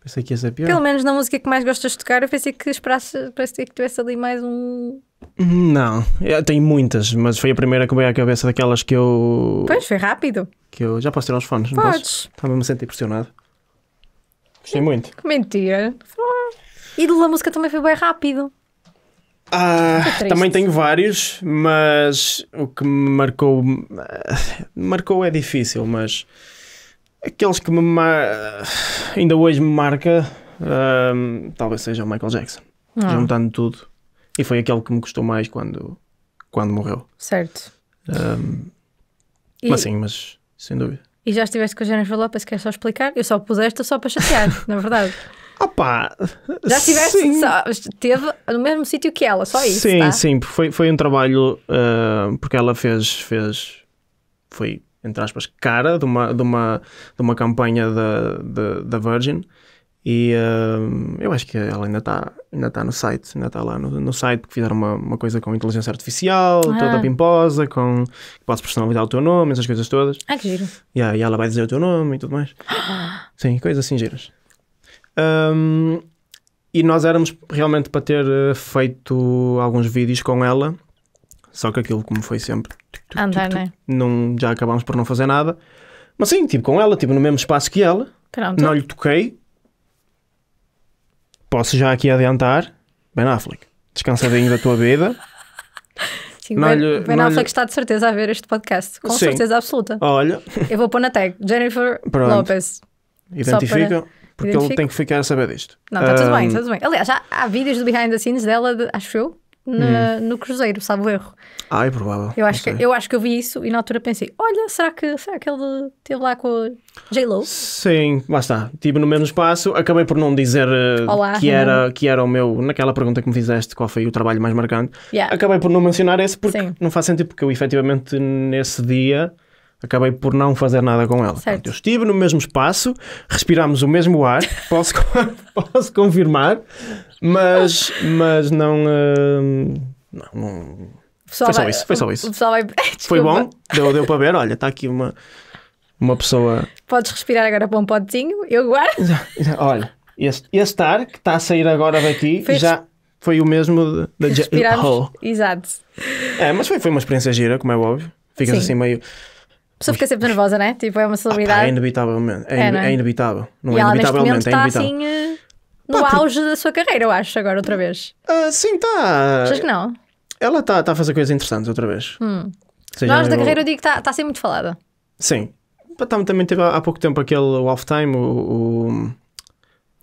Pensei que ia ser pior. Pelo menos na música que mais gostas de tocar, eu pensei que esperasse, parecia que tivesse ali mais um. Não, eu tenho muitas, mas foi a primeira que me veio à cabeça daquelas que eu. Pois, foi rápido. Que eu já posso tirar os fones, Podes. não posso? Estava-me a sentir pressionado. Gostei muito. Que mentira. E do La Música também foi bem rápido. Ah, também tenho vários, mas o que me marcou. Marcou é difícil, mas. Aqueles que me. Mar... Ainda hoje me marca. Um, talvez seja o Michael Jackson. Ah. Juntando tudo. E foi aquele que me custou mais quando, quando morreu. Certo. Um, e... Mas sim, mas sem dúvida. E já estiveste com a Jennifer Lopez, queres é só explicar? Eu só pus esta só para chatear, na verdade. *laughs* Opa! Já estiveste, teve no mesmo sítio que ela, só isso. Sim, tá? sim, foi, foi um trabalho uh, porque ela fez, fez, foi, entre aspas, cara de uma, de uma, de uma campanha da, da Virgin e uh, eu acho que ela ainda está ainda tá no site, ainda está lá no, no, site, porque fizeram uma, uma coisa com inteligência artificial, ah. toda pimposa, com podes personalizar o teu nome, essas coisas todas. Ah, que giro. Yeah, e ela vai dizer o teu nome e tudo mais. *gasps* Sim, coisas assim giras. Um, e nós éramos realmente para ter eh, feito alguns vídeos com ela, só que aquilo, como foi sempre, Andar, né? não, já acabámos por não fazer nada. Mas sim, tipo com ela, tipo no mesmo espaço que ela. Pronto. Não lhe toquei, posso já aqui adiantar, Ben Affleck, descansadinho da tua vida. Sim, Ben, lhe, ben Affleck lhe... está de certeza a ver este podcast, com Sim. certeza absoluta. Olha. Eu vou pôr na tag, Jennifer Pronto. Lopez. Identifica, para... porque Identifico. ele tem que ficar a saber disto. Não, está um... tudo bem, está tudo bem. Aliás, há, há vídeos do behind the scenes dela, de, acho eu, na, hum. no Cruzeiro, sabe o erro. Ah, é provável. Eu acho, que, eu acho que eu vi isso e na altura pensei: olha, será que, será que ele esteve lá com a J-Lo? Sim, lá está. Estive no mesmo espaço. Acabei por não dizer eh, Olá, que, era, que era o meu. Naquela pergunta que me fizeste, qual foi o trabalho mais marcante. Yeah. Acabei por não mencionar esse porque Sim. não faz sentido, porque eu efetivamente nesse dia acabei por não fazer nada com ela. Certo. eu estive no mesmo espaço, respirámos o mesmo ar, *laughs* posso, *laughs* posso confirmar, mas, mas não, uh, não, não foi só vai, isso, foi só isso. Vai... *laughs* foi bom, deu, deu para ver, olha, está aqui uma, uma pessoa... Podes respirar agora para um potinho, eu guardo. olha, este, este ar que está a sair agora daqui Fez... já foi o mesmo da... De... Oh. exato. É, mas foi, foi uma experiência gira, como é óbvio. Ficas Sim. assim meio... A pessoa fica sempre nervosa, né? Tipo, é uma celebridade. Ah, é inevitável, É, é, não é? é inevitável. Não é e é ela, inevitavelmente, tá inevitável. Está, assim, eh, no Pá, auge da sua carreira, eu acho, agora outra vez. Uh, sim, está. Achas que não? Ela está tá a fazer coisas interessantes outra vez. Hum. Seja, no auge da carreira eu digo que está tá a ser muito falada. Sim. Também teve há pouco tempo aquele off Time, o, o, o, o documentário.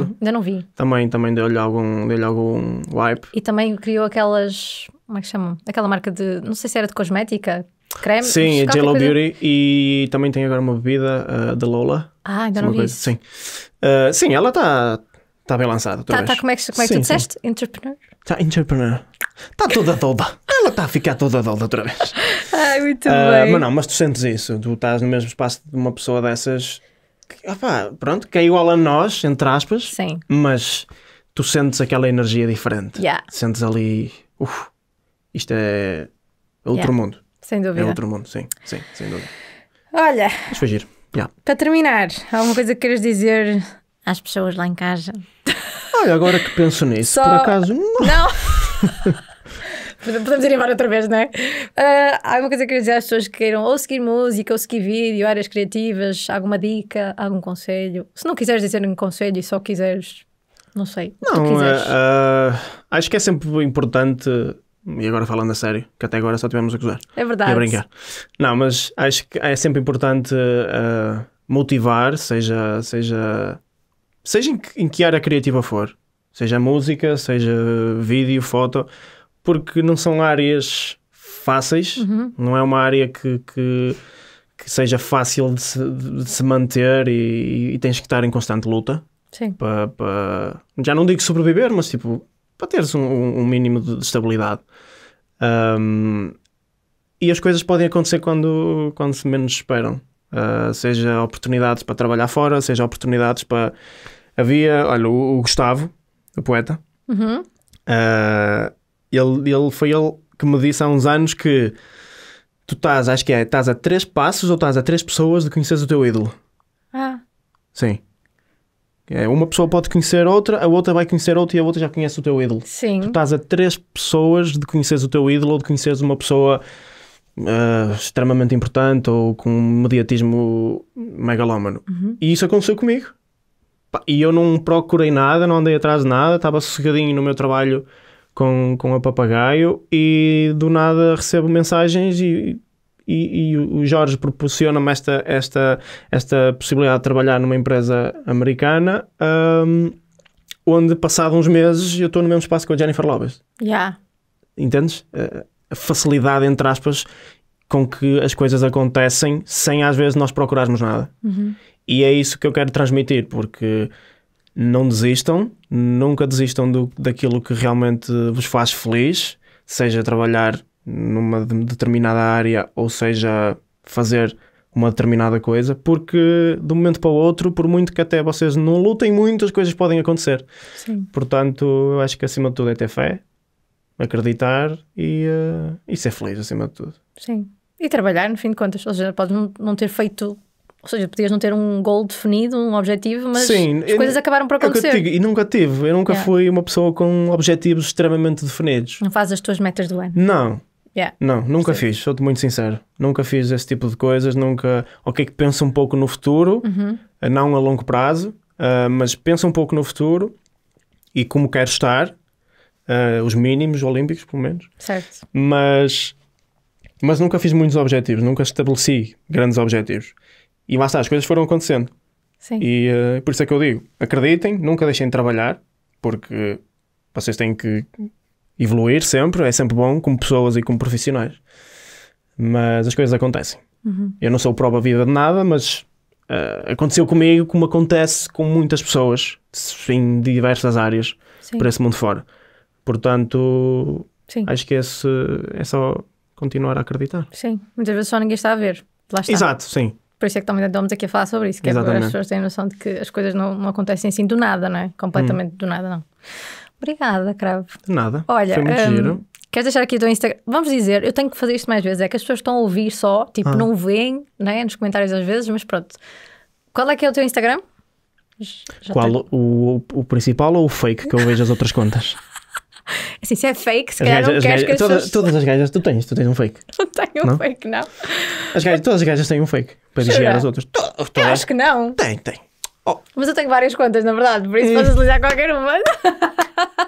documentário. Ainda não vi. Também, também deu-lhe algum, deu algum wipe. E também criou aquelas. Como é que chamam? Aquela marca de. Não sei se era de cosmética creme. Sim, a é J.Lo Beauty e também tem agora uma bebida uh, eh, da Lola. Ah, ainda é não vi coisa, Sim. Uh, sim, ela está tá bem lançada. Está, tá, tá como é que, como é que sim, tu disseste? Sim. Entrepreneur? Está entrepreneur. Está toda doida. ela está a ficar toda doida outra vez. *laughs* Ai, muito uh, bem. Mas não, mas tu sentes isso. Tu estás no mesmo espaço de uma pessoa dessas. Que, ah, pronto, que é igual a nós, entre aspas. Sim. Mas tu sentes aquela energia diferente. Yeah. Sentes ali. Uf, isto é outro yeah. mundo. Sem dúvida. É outro mundo, sim, sim, sem dúvida. Olha. Yeah. Para terminar, há alguma coisa que queiras dizer às pessoas lá em casa? Olha, agora que penso nisso, Só... por acaso. Não! não. *laughs* Podemos ir embora outra vez, não é? Uh, ah, há alguma coisa que queiras dizer às pessoas que queiram ou seguir música, ou seguir vídeo, áreas criativas, alguma dica, algum conselho? Se não quiseres dizer um conselho e só quiseres, não sei. Não, uh, uh, acho que é sempre importante e agora falando a sério, que até agora só tivemos a acusar. É verdade. E a brincar. Não, mas acho que é sempre importante uh, motivar, seja, seja, seja em que, em que área criativa for, seja música, seja vídeo, foto, porque não são áreas fáceis, uhum. não é uma área que, que, que seja fácil de se, de se manter e, e, tens que estar em constante luta. Sim. Já não digo sobreviver, mas tipo, para teres um, um mínimo de estabilidade. Um, e as coisas podem acontecer quando, quando se menos esperam. Uh, seja oportunidades para trabalhar fora, seja oportunidades para. Havia, olha, o, Gustavo, o poeta, uhum. uh, ele, ele foi ele que me disse há uns anos que tu estás, acho que é, estás a três passos ou estás a três pessoas de conhecer o teu ídolo. Ah. Sim. É, uma pessoa pode conhecer outra, a outra vai conhecer outra e a outra já conhece o teu ídolo. Sim. Tu estás a três pessoas de conheceres o teu ídolo ou de conheceres uma pessoa uh, extremamente importante ou com um mediatismo megalómano. Uhum. E isso aconteceu comigo. E eu não procurei nada, não andei atrás de nada, estava sossegadinho no meu trabalho com, com a papagaio e do nada recebo mensagens e e, e o Jorge proporciona-me esta, esta, esta possibilidade de trabalhar numa empresa americana. Um, onde passado uns meses eu estou no mesmo espaço que a Jennifer Lopez. Yeah. Entendes? Eh, a facilidade, entre aspas, com que as coisas acontecem sem às vezes nós procurarmos nada. Uhum. E é isso que eu quero transmitir, porque não desistam, nunca desistam do, daquilo que realmente vos faz feliz, seja trabalhar numa determinada área, ou seja, fazer uma determinada coisa, porque de um momento para o outro, por muito que até vocês não lutem muito, as coisas podem acontecer. Sim. Portanto, eu acho que acima de tudo é ter fé, acreditar e, uh, e ser feliz acima de tudo. Sim. E trabalhar, no fim de contas. Ou seja, podes não ter feito ou seja, podias não ter um goal definido, um objetivo, mas Sim, as coisas acabaram por é acontecer. Sim, e nunca tive. Eu nunca yeah. fui uma pessoa com objetivos extremamente definidos. Não fazes as tuas metas do ano? Não. Yeah. Não, nunca Sim. fiz, sou-te muito sincero. Nunca fiz esse tipo de coisas, nunca. Ok, é que penso um pouco no futuro, uhum. Eh, não a longo prazo, uh, mas penso um pouco no futuro e como quero estar, uh, os mínimos olímpicos, pelo menos. Certo. Mas, mas nunca fiz muitos objetivos, nunca estabeleci grandes objetivos. E lá está, as coisas foram acontecendo. Sim. E uh, por isso é que eu digo: acreditem, nunca deixem de trabalhar, porque vocês têm que evoluir sempre, é sempre bom, como pessoas e como profissionais. Mas as coisas acontecem. Uhum. Eu não sou prova viva de nada, mas uh, aconteceu comigo como acontece com muitas pessoas em diversas áreas Sim. por esse mundo fora. Portanto, Sim. acho que esse, é só continuar a acreditar. Sim, muitas vezes só ninguém está a ver. Lá está. Exato, sim. Por isso é que também estamos aqui a falar sobre isso, que é as pessoas a noção de que as coisas não, não acontecem assim do nada, não é? Completamente hum. do nada, não. Obrigada, Cravo. De nada. Olha, foi muito um, giro. Queres deixar aqui o teu Instagram? Vamos dizer, eu tenho que fazer isto mais vezes, é que as pessoas estão a ouvir só, tipo, ah. não veem, né, nos comentários às vezes, mas pronto. Qual é que é o teu Instagram? Já Qual, o, o principal ou o fake que eu vejo as outras contas? *laughs* Assim, se é fake, se as calhar gajas, não queres gajas, que as todas, todas as gajas, tu tens, tu tens um fake. *laughs* Não tenho não? um fake, não. As gajas, todas as gajas têm um fake para vigiar as outras. Tu todas. Eu acho que não. Tem, tem. Oh. Mas eu tenho várias contas, na verdade, por isso podes *laughs* utilizar qualquer uma.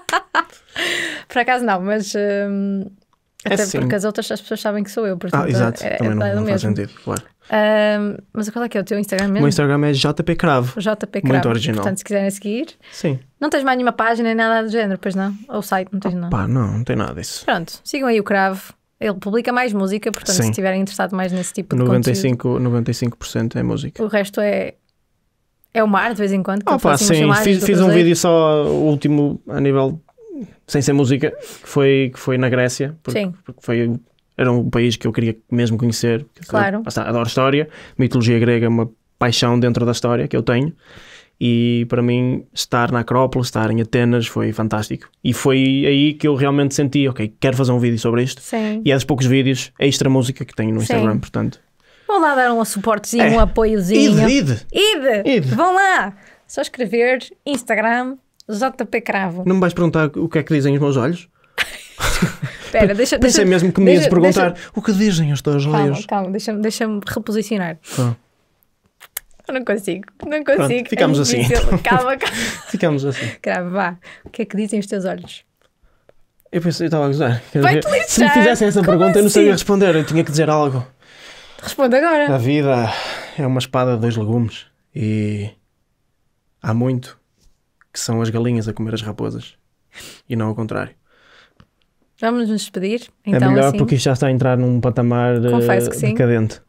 *laughs* por acaso não, mas. Hum, é até sim. porque as outras as pessoas sabem que sou eu, portanto. Ah, é exato, é, também é, não, é não faz sentido, claro. Um, mas qual é que é o teu Instagram mesmo? O meu Instagram é JP Cravo. JP Cravo. Muito original. Portanto, se quiserem seguir. Sim. Não tens mais nenhuma página nem nada do género, pois não? Ou site, não tens ah, nada? Pá, não, não tem nada disso. Pronto, sigam aí o Cravo. Ele publica mais música, portanto, Sim. se estiverem interessados mais nesse tipo de 95, conteúdo. 95% é música. O resto é é o mar de vez em quando? Ah, pá, sim, fiz, fiz um vídeo só o último a nível sem ser música, que foi, que foi na Grécia, porque, sim. porque foi, era um país que eu queria mesmo conhecer. Claro. Eu, adoro história, mitologia grega é uma paixão dentro da história que eu tenho. E para mim, estar na Acrópole, estar em Atenas, foi fantástico. E foi aí que eu realmente senti: ok, quero fazer um vídeo sobre isto. Sim. E é dos poucos vídeos extra música que tenho no Sim. Instagram, portanto. Vão lá dar um suportezinho, é. um apoiozinho. Ide, ide. Ide. Vão lá. Só escrever Instagram JP Cravo. Não me vais perguntar o que é que dizem os meus olhos? *laughs* Espera, deixa, deixa, Pensei mesmo que me deixa, ias perguntar deixa, o que dizem os teus calma, olhos. Calma, deixa-me deixa reposicionar. Ah. Eu não consigo, não consigo. Pronto, é ficamos é assim. Então. Calma, *laughs* calma. ficamos assim. Cravo, vá. O que é que dizem os teus olhos? Eu pensei, eu estava a gozar. Se me fizessem essa Como pergunta, assim? eu não assim? sabia responder, eu tinha que dizer algo. Responde agora. A vida é uma espada de dois legumes e há muito que são as galinhas a comer as raposas e não ao contrário. Vamos nos despedir. É então, é melhor assim, porque isto já está a entrar num patamar eh, decadente.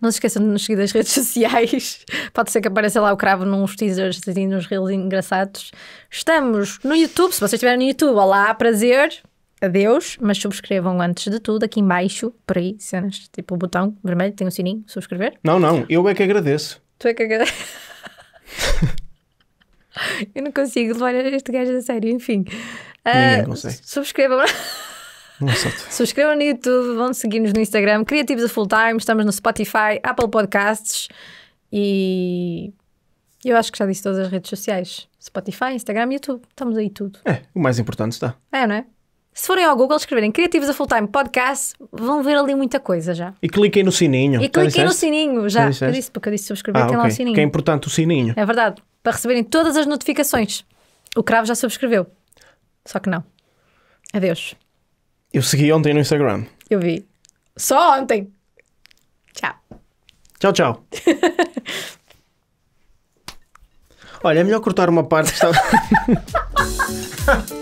Não se esqueçam de nos seguir das *laughs* redes sociais. Pode ser que apareça lá o cravo nos teasers e nos reels engraçados. Estamos no YouTube. Se vocês estiverem no YouTube, olá, prazer adeus, mas subscrevam antes de tudo, aqui embaixo, por aí, cenas, tipo o botão vermelho, tem um sininho, subscrever. Não, não, eu é que agradeço. Tu é que agradeço. *laughs* eu não consigo levar este gajo a sério, enfim. Ah, Ninguém uh, consegue. Subscrevam. *laughs* É subscrevam no YouTube, vão seguir-nos no Instagram, Criativos a Full Time, estamos no Spotify, Apple Podcasts e eu acho que já disse todas as redes sociais: Spotify, Instagram, YouTube. Estamos aí tudo. É, o mais importante está. É, não é? Se forem ao Google escreverem Criativos a Full Time Podcast, vão ver ali muita coisa já. E cliquem no sininho. E cliquem no sininho, já. Eu disse, porque eu disse subscrever, ah, tem okay. lá o sininho. Que é importante o sininho. É verdade. Para receberem todas as notificações. O Cravo já subscreveu. Só que não. Adeus. Eu segui ontem no Instagram. Eu vi. Só ontem. Tchau. Tchau, tchau. *laughs* Olha, é melhor cortar uma parte que *laughs*